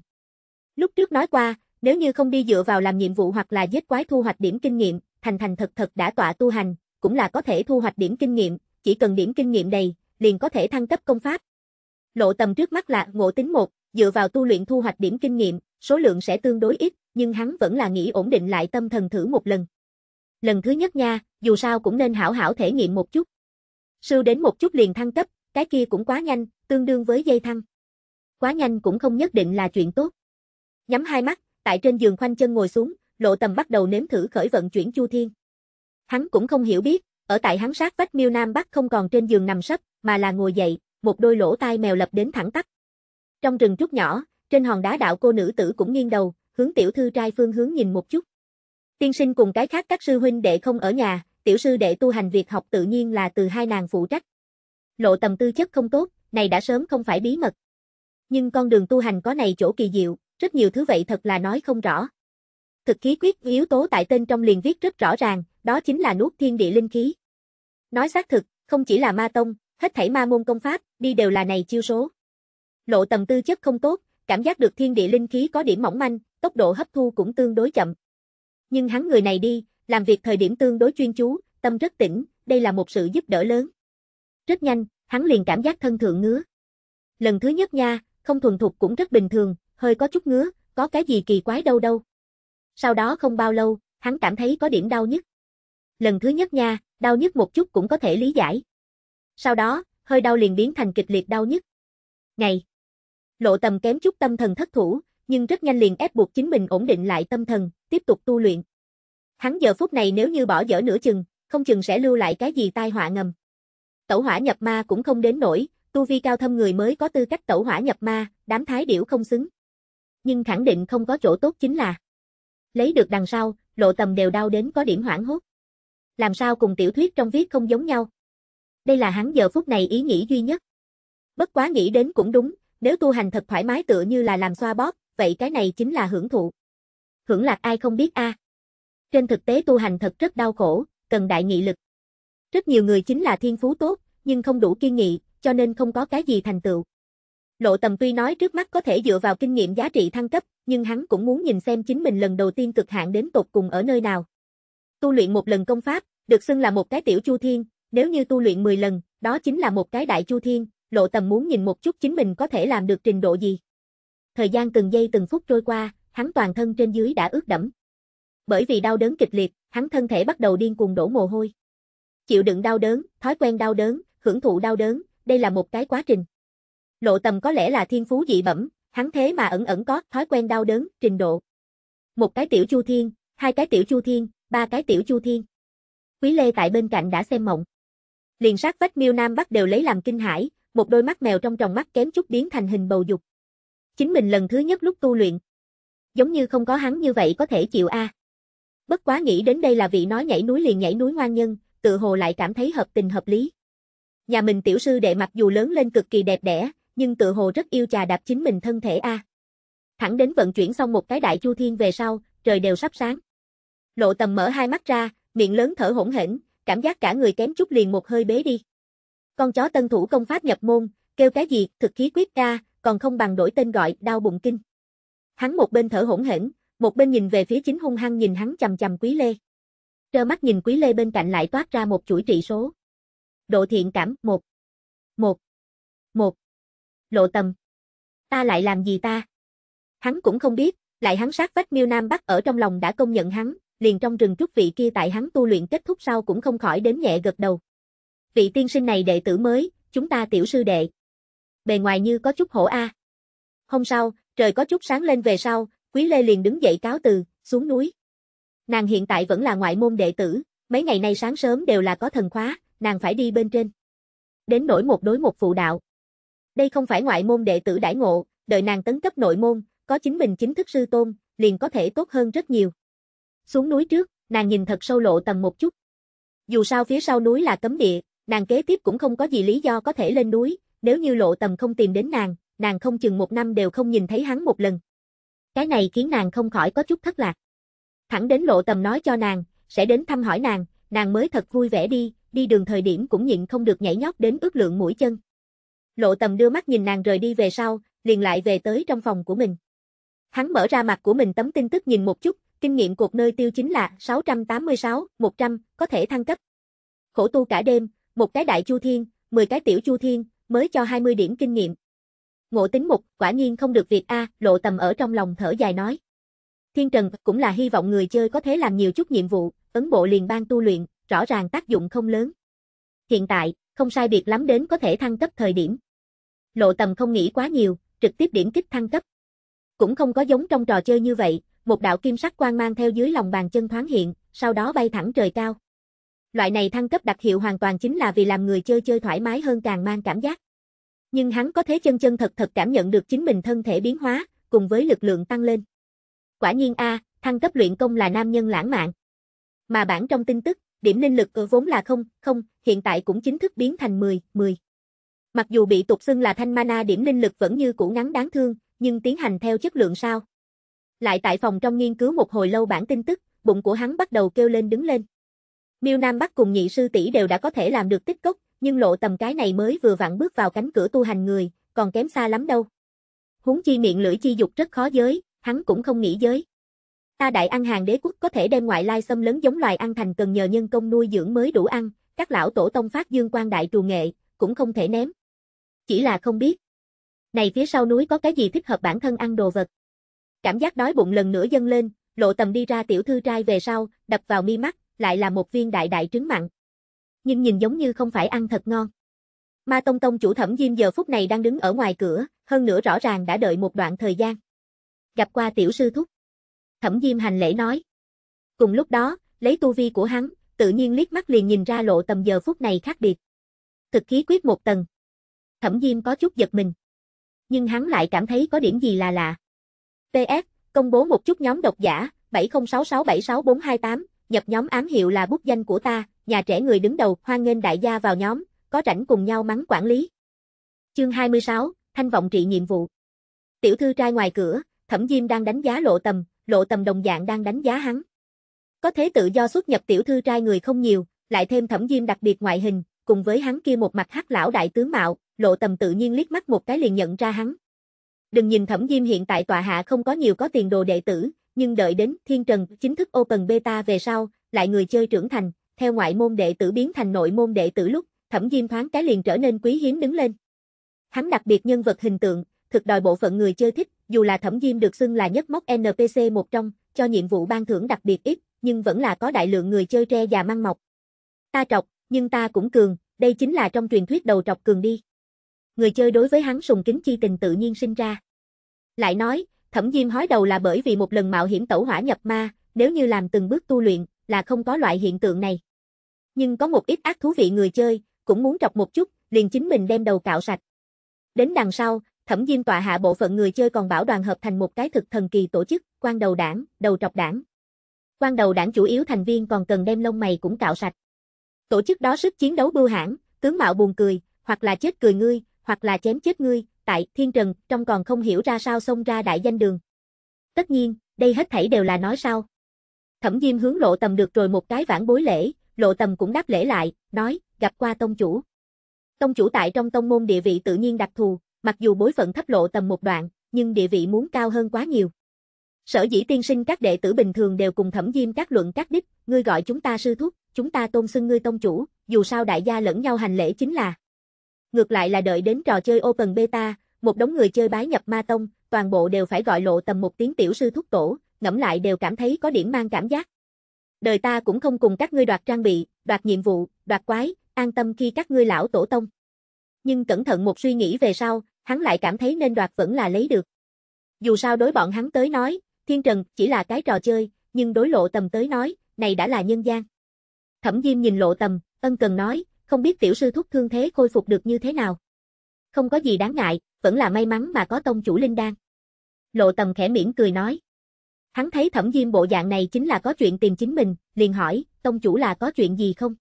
Lúc trước nói qua, nếu như không đi dựa vào làm nhiệm vụ hoặc là giết quái thu hoạch điểm kinh nghiệm, thành thành thật thật đã tọa tu hành, cũng là có thể thu hoạch điểm kinh nghiệm, chỉ cần điểm kinh nghiệm đầy, liền có thể thăng cấp công pháp. Lộ tầm trước mắt là ngộ tính một, dựa vào tu luyện thu hoạch điểm kinh nghiệm, số lượng sẽ tương đối ít, nhưng hắn vẫn là nghĩ ổn định lại tâm thần thử một lần. Lần thứ nhất nha, dù sao cũng nên hảo hảo thể nghiệm một chút. Sưu đến một chút liền thăng cấp, cái kia cũng quá nhanh, tương đương với dây thăng. Quá nhanh cũng không nhất định là chuyện tốt. Nhắm hai mắt, tại trên giường khoanh chân ngồi xuống, lộ tầm bắt đầu nếm thử khởi vận chuyển chu thiên. Hắn cũng không hiểu biết, ở tại hắn sát vách miêu nam bắc không còn trên giường nằm sấp, mà là ngồi dậy, một đôi lỗ tai mèo lập đến thẳng tắp. Trong rừng trúc nhỏ, trên hòn đá đạo cô nữ tử cũng nghiêng đầu, hướng tiểu thư trai phương hướng nhìn một chút. Tiên sinh cùng cái khác các sư huynh đệ không ở nhà, tiểu sư đệ tu hành việc học tự nhiên là từ hai nàng phụ trách. Lộ tầm tư chất không tốt, này đã sớm không phải bí mật. Nhưng con đường tu hành có này chỗ kỳ diệu, rất nhiều thứ vậy thật là nói không rõ. Thực khí quyết yếu tố tại tên trong liền viết rất rõ ràng, đó chính là nuốt thiên địa linh khí. Nói xác thực, không chỉ là ma tông, hết thảy ma môn công pháp, đi đều là này chiêu số. Lộ tầm tư chất không tốt, cảm giác được thiên địa linh khí có điểm mỏng manh, tốc độ hấp thu cũng tương đối chậm. Nhưng hắn người này đi, làm việc thời điểm tương đối chuyên chú, tâm rất tĩnh, đây là một sự giúp đỡ lớn. Rất nhanh, hắn liền cảm giác thân thượng ngứa. Lần thứ nhất nha, không thuần thục cũng rất bình thường, hơi có chút ngứa, có cái gì kỳ quái đâu đâu. Sau đó không bao lâu, hắn cảm thấy có điểm đau nhất. Lần thứ nhất nha, đau nhất một chút cũng có thể lý giải. Sau đó, hơi đau liền biến thành kịch liệt đau nhất. Ngày Lộ tầm kém chút tâm thần thất thủ, nhưng rất nhanh liền ép buộc chính mình ổn định lại tâm thần, tiếp tục tu luyện. Hắn giờ phút này nếu như bỏ dở nửa chừng, không chừng sẽ lưu lại cái gì tai họa ngầm. Tẩu hỏa nhập ma cũng không đến nổi, tu vi cao thâm người mới có tư cách tẩu hỏa nhập ma, đám thái điểu không xứng. Nhưng khẳng định không có chỗ tốt chính là lấy được đằng sau, lộ tầm đều đau đến có điểm hoảng hốt. Làm sao cùng tiểu thuyết trong viết không giống nhau? Đây là hắn giờ phút này ý nghĩ duy nhất. Bất quá nghĩ đến cũng đúng, nếu tu hành thật thoải mái tựa như là làm xoa bóp, vậy cái này chính là hưởng thụ. Hưởng lạc ai không biết a? À? Trên thực tế tu hành thật rất đau khổ, cần đại nghị lực. Rất nhiều người chính là thiên phú tốt, nhưng không đủ kiên nghị, cho nên không có cái gì thành tựu. Lộ Tầm tuy nói trước mắt có thể dựa vào kinh nghiệm giá trị thăng cấp, nhưng hắn cũng muốn nhìn xem chính mình lần đầu tiên cực hạn đến tột cùng ở nơi nào. Tu luyện một lần công pháp, được xưng là một cái tiểu chu thiên, nếu như tu luyện 10 lần, đó chính là một cái đại chu thiên, lộ tầm muốn nhìn một chút chính mình có thể làm được trình độ gì. Thời gian từng giây từng phút trôi qua, hắn toàn thân trên dưới đã ướt đẫm. Bởi vì đau đớn kịch liệt, hắn thân thể bắt đầu điên cuồng đổ mồ hôi. Chịu đựng đau đớn, thói quen đau đớn, hưởng thụ đau đớn, đây là một cái quá trình. Lộ tầm có lẽ là thiên phú dị bẩm, hắn thế mà ẩn ẩn có thói quen đau đớn, trình độ. Một cái tiểu chu thiên, hai cái tiểu chu thiên, ba cái tiểu chu thiên. Quý Lê tại bên cạnh đã xem mộng. Liền sát vách Miêu Nam bắt đều lấy làm kinh hãi, một đôi mắt mèo trong tròng mắt kém chút biến thành hình bầu dục. Chính mình lần thứ nhất lúc tu luyện. Giống như không có hắn như vậy có thể chịu a. Bất quá nghĩ đến đây là vị nói nhảy núi liền nhảy núi ngoan nhân, tự hồ lại cảm thấy hợp tình hợp lý. Nhà mình tiểu sư đệ mặc dù lớn lên cực kỳ đẹp đẽ, nhưng tự hồ rất yêu trà đạp chính mình thân thể a. Thẳng đến vận chuyển xong một cái đại chu thiên về sau, trời đều sắp sáng. Lộ tầm mở hai mắt ra, miệng lớn thở hổn hển, cảm giác cả người kém chút liền một hơi bế đi. Con chó tân thủ công pháp nhập môn, kêu cái gì, thực khí quyết ca, còn không bằng đổi tên gọi, đau bụng kinh. Hắn một bên thở hỗn hển, một bên nhìn về phía chính hung hăng nhìn hắn chầm chầm Quý Lê. Trơ mắt nhìn Quý Lê bên cạnh lại toát ra một chuỗi trị số. Độ thiện cảm, một một một Lộ tầm. Ta lại làm gì ta? Hắn cũng không biết, lại hắn sát vách miêu Nam Bắc ở trong lòng đã công nhận hắn, liền trong rừng trúc vị kia tại hắn tu luyện kết thúc sau cũng không khỏi đến nhẹ gật đầu vị tiên sinh này đệ tử mới, chúng ta tiểu sư đệ. Bề ngoài như có chút hổ a. À. Hôm sau, trời có chút sáng lên về sau, Quý Lê liền đứng dậy cáo từ, xuống núi. Nàng hiện tại vẫn là ngoại môn đệ tử, mấy ngày nay sáng sớm đều là có thần khóa, nàng phải đi bên trên. Đến nổi một đối một phụ đạo. Đây không phải ngoại môn đệ tử đãi ngộ, đợi nàng tấn cấp nội môn, có chính mình chính thức sư tôn, liền có thể tốt hơn rất nhiều. Xuống núi trước, nàng nhìn thật sâu lộ tầng một chút. Dù sao phía sau núi là cấm địa, Nàng kế tiếp cũng không có gì lý do có thể lên núi, nếu như lộ tầm không tìm đến nàng, nàng không chừng một năm đều không nhìn thấy hắn một lần. Cái này khiến nàng không khỏi có chút thất lạc. Thẳng đến lộ tầm nói cho nàng, sẽ đến thăm hỏi nàng, nàng mới thật vui vẻ đi, đi đường thời điểm cũng nhịn không được nhảy nhót đến ước lượng mũi chân. Lộ tầm đưa mắt nhìn nàng rời đi về sau, liền lại về tới trong phòng của mình. Hắn mở ra mặt của mình tấm tin tức nhìn một chút, kinh nghiệm cuộc nơi tiêu chính là 686, 100, có thể thăng cấp. Khổ tu cả đêm, một cái đại chu thiên, 10 cái tiểu chu thiên, mới cho 20 điểm kinh nghiệm. Ngộ tính mục, quả nhiên không được việc A, lộ tầm ở trong lòng thở dài nói. Thiên Trần cũng là hy vọng người chơi có thể làm nhiều chút nhiệm vụ, ấn bộ liền ban tu luyện, rõ ràng tác dụng không lớn. Hiện tại, không sai biệt lắm đến có thể thăng cấp thời điểm. Lộ tầm không nghĩ quá nhiều, trực tiếp điểm kích thăng cấp. Cũng không có giống trong trò chơi như vậy, một đạo kim sắc quang mang theo dưới lòng bàn chân thoáng hiện, sau đó bay thẳng trời cao loại này thăng cấp đặc hiệu hoàn toàn chính là vì làm người chơi chơi thoải mái hơn càng mang cảm giác. Nhưng hắn có thế chân chân thật thật cảm nhận được chính mình thân thể biến hóa, cùng với lực lượng tăng lên. Quả nhiên a, thăng cấp luyện công là nam nhân lãng mạn. Mà bản trong tin tức, điểm linh lực vốn là không, không, hiện tại cũng chính thức biến thành 10, 10. Mặc dù bị tục xưng là thanh mana điểm linh lực vẫn như cũ ngắn đáng thương, nhưng tiến hành theo chất lượng sao? Lại tại phòng trong nghiên cứu một hồi lâu bản tin tức, bụng của hắn bắt đầu kêu lên đứng lên. Miêu Nam Bắc cùng nhị sư tỷ đều đã có thể làm được tích cốc, nhưng lộ tầm cái này mới vừa vặn bước vào cánh cửa tu hành người, còn kém xa lắm đâu. Húng chi miệng lưỡi chi dục rất khó giới, hắn cũng không nghĩ giới. Ta đại ăn hàng đế quốc có thể đem ngoại lai xâm lớn giống loài ăn thành cần nhờ nhân công nuôi dưỡng mới đủ ăn, các lão tổ tông phát dương quan đại trù nghệ, cũng không thể ném. Chỉ là không biết. Này phía sau núi có cái gì thích hợp bản thân ăn đồ vật. Cảm giác đói bụng lần nữa dâng lên, lộ tầm đi ra tiểu thư trai về sau, đập vào mi mắt, lại là một viên đại đại trứng mặn. Nhưng nhìn giống như không phải ăn thật ngon. Ma Tông Tông chủ Thẩm Diêm giờ phút này đang đứng ở ngoài cửa, hơn nữa rõ ràng đã đợi một đoạn thời gian. Gặp qua tiểu sư thúc. Thẩm Diêm hành lễ nói. Cùng lúc đó, lấy tu vi của hắn, tự nhiên liếc mắt liền nhìn ra lộ tầm giờ phút này khác biệt. Thực khí quyết một tầng. Thẩm Diêm có chút giật mình. Nhưng hắn lại cảm thấy có điểm gì là lạ. PS, công bố một chút nhóm độc giả, 7066764228, nhập nhóm ám hiệu là bút danh của ta, nhà trẻ người đứng đầu, hoan nghênh đại gia vào nhóm, có rảnh cùng nhau mắng quản lý. Chương 26, Thanh vọng trị nhiệm vụ. Tiểu thư trai ngoài cửa, Thẩm Diêm đang đánh giá lộ tầm, lộ tầm đồng dạng đang đánh giá hắn. Có thế tự do xuất nhập tiểu thư trai người không nhiều, lại thêm Thẩm Diêm đặc biệt ngoại hình, cùng với hắn kia một mặt hắc lão đại tướng mạo, lộ tầm tự nhiên liếc mắt một cái liền nhận ra hắn. Đừng nhìn Thẩm Diêm hiện tại tòa hạ không có nhiều có tiền đồ đệ tử, nhưng đợi đến Thiên Trần chính thức Open Beta về sau, lại người chơi trưởng thành, theo ngoại môn đệ tử biến thành nội môn đệ tử lúc, Thẩm Diêm thoáng cái liền trở nên quý hiếm đứng lên. Hắn đặc biệt nhân vật hình tượng, thực đòi bộ phận người chơi thích, dù là Thẩm Diêm được xưng là nhất mốc NPC một trong, cho nhiệm vụ ban thưởng đặc biệt ít, nhưng vẫn là có đại lượng người chơi tre già mang mọc. Ta trọc, nhưng ta cũng cường, đây chính là trong truyền thuyết đầu trọc cường đi. Người chơi đối với hắn sùng kính chi tình tự nhiên sinh ra. Lại nói, Thẩm Diêm hói đầu là bởi vì một lần mạo hiểm tẩu hỏa nhập ma, nếu như làm từng bước tu luyện, là không có loại hiện tượng này. Nhưng có một ít ác thú vị người chơi, cũng muốn trọc một chút, liền chính mình đem đầu cạo sạch. Đến đằng sau, Thẩm Diêm tọa hạ bộ phận người chơi còn bảo đoàn hợp thành một cái thực thần kỳ tổ chức, quan đầu đảng, đầu trọc đảng. Quan đầu đảng chủ yếu thành viên còn cần đem lông mày cũng cạo sạch. Tổ chức đó sức chiến đấu bưu hãn, tướng mạo buồn cười, hoặc là chết cười ngươi, hoặc là chém chết ngươi, tại thiên trần, trong còn không hiểu ra sao xông ra đại danh đường. Tất nhiên, đây hết thảy đều là nói sao. Thẩm Diêm hướng lộ tầm được rồi một cái vãn bối lễ, lộ tầm cũng đáp lễ lại, nói, gặp qua tông chủ. Tông chủ tại trong tông môn địa vị tự nhiên đặc thù, mặc dù bối phận thấp lộ tầm một đoạn, nhưng địa vị muốn cao hơn quá nhiều. Sở dĩ tiên sinh các đệ tử bình thường đều cùng thẩm diêm các luận các đích, ngươi gọi chúng ta sư thúc, chúng ta tôn xưng ngươi tông chủ, dù sao đại gia lẫn nhau hành lễ chính là. Ngược lại là đợi đến trò chơi Open Beta, một đống người chơi bái nhập ma tông, toàn bộ đều phải gọi lộ tầm một tiếng tiểu sư thúc tổ, ngẫm lại đều cảm thấy có điểm mang cảm giác. Đời ta cũng không cùng các ngươi đoạt trang bị, đoạt nhiệm vụ, đoạt quái, an tâm khi các ngươi lão tổ tông. Nhưng cẩn thận một suy nghĩ về sau, hắn lại cảm thấy nên đoạt vẫn là lấy được. Dù sao đối bọn hắn tới nói, thiên trần chỉ là cái trò chơi, nhưng đối lộ tầm tới nói, này đã là nhân gian. Thẩm Diêm nhìn lộ tầm, ân cần nói, không biết tiểu sư thúc thương thế khôi phục được như thế nào. Không có gì đáng ngại, vẫn là may mắn mà có tông chủ linh đan. Lộ tầm khẽ miễn cười nói. Hắn thấy thẩm diêm bộ dạng này chính là có chuyện tìm chính mình, liền hỏi, tông chủ là có chuyện gì không?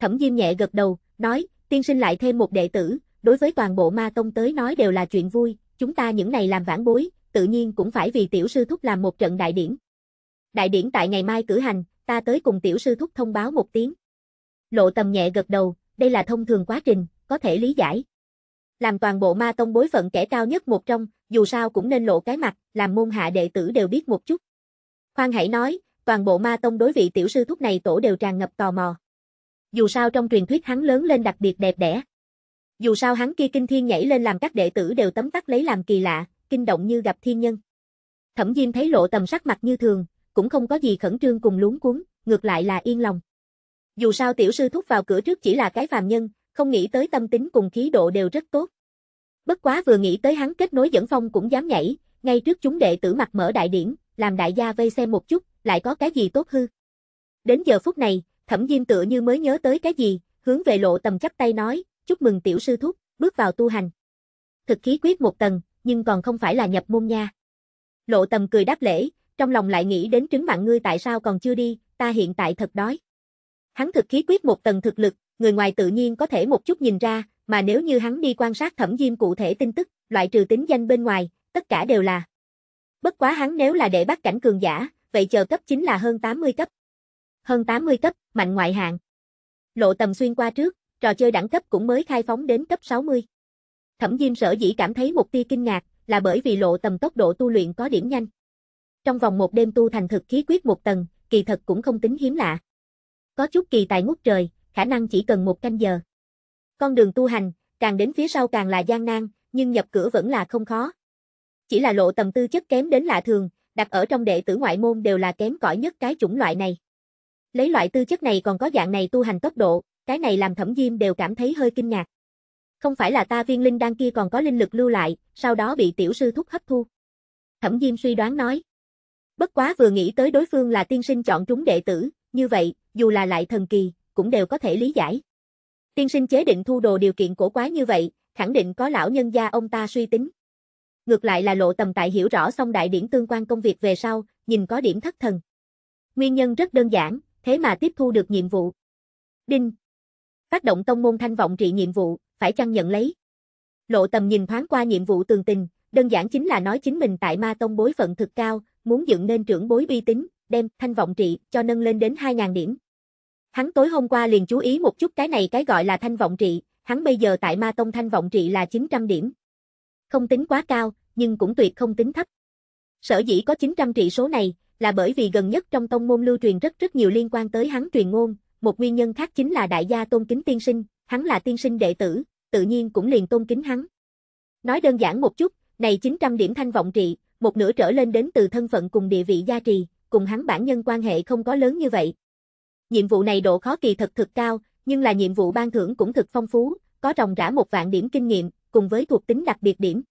Thẩm diêm nhẹ gật đầu, nói, tiên sinh lại thêm một đệ tử, đối với toàn bộ ma tông tới nói đều là chuyện vui, chúng ta những này làm vãn bối, tự nhiên cũng phải vì tiểu sư thúc làm một trận đại điển. Đại điển tại ngày mai cử hành, ta tới cùng tiểu sư thúc thông báo một tiếng. Lộ tầm nhẹ gật đầu, đây là thông thường quá trình, có thể lý giải. Làm toàn bộ ma tông bối phận kẻ cao nhất một trong, dù sao cũng nên lộ cái mặt, làm môn hạ đệ tử đều biết một chút. Khoan hãy nói, toàn bộ ma tông đối vị tiểu sư thúc này tổ đều tràn ngập tò mò. Dù sao trong truyền thuyết hắn lớn lên đặc biệt đẹp đẽ. Dù sao hắn kia kinh thiên nhảy lên làm các đệ tử đều tấm tắc lấy làm kỳ lạ, kinh động như gặp thiên nhân. Thẩm Diêm thấy lộ tầm sắc mặt như thường, cũng không có gì khẩn trương cùng luống cuốn, ngược lại là yên lòng. Dù sao tiểu sư thúc vào cửa trước chỉ là cái phàm nhân, không nghĩ tới tâm tính cùng khí độ đều rất tốt. Bất quá vừa nghĩ tới hắn kết nối dẫn phong cũng dám nhảy, ngay trước chúng đệ tử mặt mở đại điển, làm đại gia vây xem một chút, lại có cái gì tốt hư. Đến giờ phút này, thẩm diêm tựa như mới nhớ tới cái gì, hướng về lộ tầm chắp tay nói, chúc mừng tiểu sư thúc, bước vào tu hành. Thực khí quyết một tầng, nhưng còn không phải là nhập môn nha. Lộ tầm cười đáp lễ, trong lòng lại nghĩ đến trứng mạng ngươi tại sao còn chưa đi, ta hiện tại thật đói. Hắn thực khí quyết một tầng thực lực, người ngoài tự nhiên có thể một chút nhìn ra, mà nếu như hắn đi quan sát thẩm diêm cụ thể tin tức, loại trừ tính danh bên ngoài, tất cả đều là. Bất quá hắn nếu là để bắt cảnh cường giả, vậy chờ cấp chính là hơn 80 cấp. Hơn 80 cấp, mạnh ngoại hạng. Lộ tầm xuyên qua trước, trò chơi đẳng cấp cũng mới khai phóng đến cấp 60. Thẩm Diêm sở dĩ cảm thấy một tia kinh ngạc, là bởi vì lộ tầm tốc độ tu luyện có điểm nhanh. Trong vòng một đêm tu thành thực khí quyết một tầng, kỳ thật cũng không tính hiếm lạ có chút kỳ tài ngút trời, khả năng chỉ cần một canh giờ. Con đường tu hành, càng đến phía sau càng là gian nan, nhưng nhập cửa vẫn là không khó. Chỉ là lộ tầm tư chất kém đến lạ thường, đặt ở trong đệ tử ngoại môn đều là kém cỏi nhất cái chủng loại này. Lấy loại tư chất này còn có dạng này tu hành tốc độ, cái này làm Thẩm Diêm đều cảm thấy hơi kinh ngạc. Không phải là ta viên linh đan kia còn có linh lực lưu lại, sau đó bị tiểu sư thúc hấp thu. Thẩm Diêm suy đoán nói. Bất quá vừa nghĩ tới đối phương là tiên sinh chọn chúng đệ tử, như vậy, dù là lại thần kỳ, cũng đều có thể lý giải. Tiên sinh chế định thu đồ điều kiện cổ quá như vậy, khẳng định có lão nhân gia ông ta suy tính. Ngược lại là lộ tầm tại hiểu rõ xong đại điển tương quan công việc về sau, nhìn có điểm thất thần. Nguyên nhân rất đơn giản, thế mà tiếp thu được nhiệm vụ. Đinh. Phát động tông môn thanh vọng trị nhiệm vụ, phải chăng nhận lấy? Lộ tầm nhìn thoáng qua nhiệm vụ tường tình, đơn giản chính là nói chính mình tại ma tông bối phận thực cao, muốn dựng nên trưởng bối uy tín đem thanh vọng trị cho nâng lên đến 2.000 điểm. Hắn tối hôm qua liền chú ý một chút cái này cái gọi là thanh vọng trị, hắn bây giờ tại ma tông thanh vọng trị là 900 điểm. Không tính quá cao, nhưng cũng tuyệt không tính thấp. Sở dĩ có 900 trị số này, là bởi vì gần nhất trong tông môn lưu truyền rất rất nhiều liên quan tới hắn truyền ngôn, một nguyên nhân khác chính là đại gia tôn kính tiên sinh, hắn là tiên sinh đệ tử, tự nhiên cũng liền tôn kính hắn. Nói đơn giản một chút, này 900 điểm thanh vọng trị, một nửa trở lên đến từ thân phận cùng địa vị gia trì, cùng hắn bản nhân quan hệ không có lớn như vậy. Nhiệm vụ này độ khó kỳ thật thực cao, nhưng là nhiệm vụ ban thưởng cũng thực phong phú, có ròng rã một vạn điểm kinh nghiệm, cùng với thuộc tính đặc biệt điểm.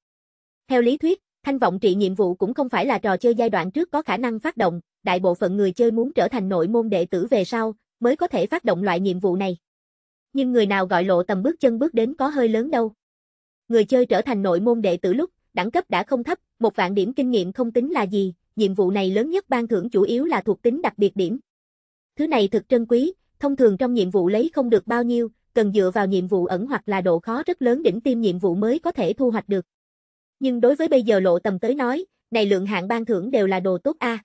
Theo lý thuyết, thanh vọng trị nhiệm vụ cũng không phải là trò chơi giai đoạn trước có khả năng phát động, đại bộ phận người chơi muốn trở thành nội môn đệ tử về sau, mới có thể phát động loại nhiệm vụ này. Nhưng người nào gọi lộ tầm bước chân bước đến có hơi lớn đâu. Người chơi trở thành nội môn đệ tử lúc, đẳng cấp đã không thấp, một vạn điểm kinh nghiệm không tính là gì, nhiệm vụ này lớn nhất ban thưởng chủ yếu là thuộc tính đặc biệt điểm. Thứ này thực trân quý, thông thường trong nhiệm vụ lấy không được bao nhiêu, cần dựa vào nhiệm vụ ẩn hoặc là độ khó rất lớn đỉnh tiêm nhiệm vụ mới có thể thu hoạch được. Nhưng đối với bây giờ lộ tầm tới nói, này lượng hạng ban thưởng đều là đồ tốt a.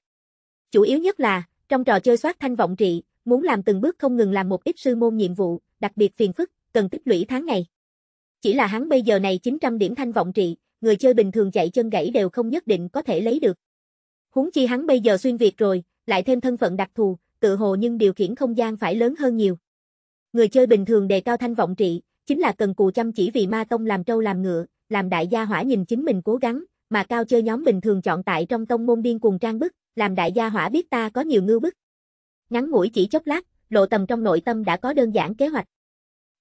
Chủ yếu nhất là, trong trò chơi soát thanh vọng trị, muốn làm từng bước không ngừng làm một ít sư môn nhiệm vụ, đặc biệt phiền phức, cần tích lũy tháng ngày. Chỉ là hắn bây giờ này 900 điểm thanh vọng trị, người chơi bình thường chạy chân gãy đều không nhất định có thể lấy được. Huống chi hắn bây giờ xuyên Việt rồi, lại thêm thân phận đặc thù, tự hồ nhưng điều khiển không gian phải lớn hơn nhiều. Người chơi bình thường đề cao thanh vọng trị, chính là cần cù chăm chỉ vì ma tông làm trâu làm ngựa, làm đại gia hỏa nhìn chính mình cố gắng, mà cao chơi nhóm bình thường chọn tại trong tông môn điên cuồng trang bức, làm đại gia hỏa biết ta có nhiều ngưu bức. Ngắn ngủi chỉ chốc lát, lộ tầm trong nội tâm đã có đơn giản kế hoạch.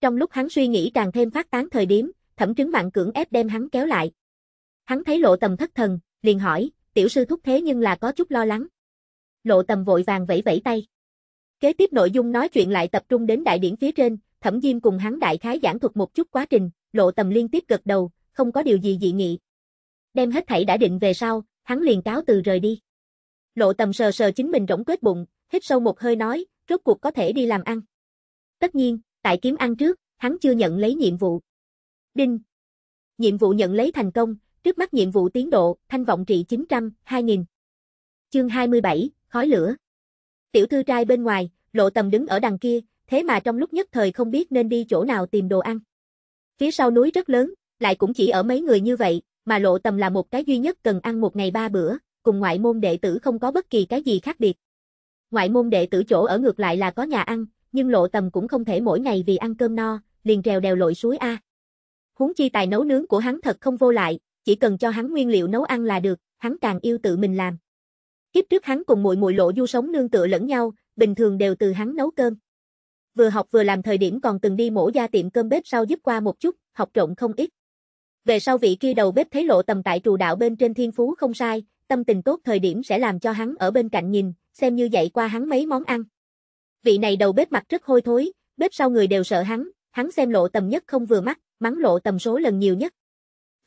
Trong lúc hắn suy nghĩ càng thêm phát tán thời điểm, thẩm trứng mạng cưỡng ép đem hắn kéo lại. Hắn thấy lộ tầm thất thần, liền hỏi, tiểu sư thúc thế nhưng là có chút lo lắng. Lộ tầm vội vàng vẫy vẫy tay. Kế tiếp nội dung nói chuyện lại tập trung đến đại điển phía trên, thẩm diêm cùng hắn đại khái giảng thuật một chút quá trình, lộ tầm liên tiếp gật đầu, không có điều gì dị nghị. Đem hết thảy đã định về sau, hắn liền cáo từ rời đi. Lộ tầm sờ sờ chính mình rỗng kết bụng, hít sâu một hơi nói, rốt cuộc có thể đi làm ăn. Tất nhiên, tại kiếm ăn trước, hắn chưa nhận lấy nhiệm vụ. Đinh. Nhiệm vụ nhận lấy thành công, trước mắt nhiệm vụ tiến độ, thanh vọng trị 900, 2000. Chương 27, khói lửa. Tiểu thư trai bên ngoài, lộ tầm đứng ở đằng kia, thế mà trong lúc nhất thời không biết nên đi chỗ nào tìm đồ ăn. Phía sau núi rất lớn, lại cũng chỉ ở mấy người như vậy, mà lộ tầm là một cái duy nhất cần ăn một ngày ba bữa, cùng ngoại môn đệ tử không có bất kỳ cái gì khác biệt. Ngoại môn đệ tử chỗ ở ngược lại là có nhà ăn, nhưng lộ tầm cũng không thể mỗi ngày vì ăn cơm no, liền trèo đèo lội suối A. Huống chi tài nấu nướng của hắn thật không vô lại, chỉ cần cho hắn nguyên liệu nấu ăn là được, hắn càng yêu tự mình làm. Kiếp trước hắn cùng muội muội Lộ Du sống nương tựa lẫn nhau, bình thường đều từ hắn nấu cơm. Vừa học vừa làm thời điểm còn từng đi mổ gia tiệm cơm bếp sau giúp qua một chút, học trộn không ít. Về sau vị kia đầu bếp thấy Lộ Tầm tại trù đạo bên trên thiên phú không sai, tâm tình tốt thời điểm sẽ làm cho hắn ở bên cạnh nhìn, xem như dạy qua hắn mấy món ăn. Vị này đầu bếp mặt rất hôi thối, bếp sau người đều sợ hắn, hắn xem Lộ Tầm nhất không vừa mắt, mắng Lộ Tầm số lần nhiều nhất.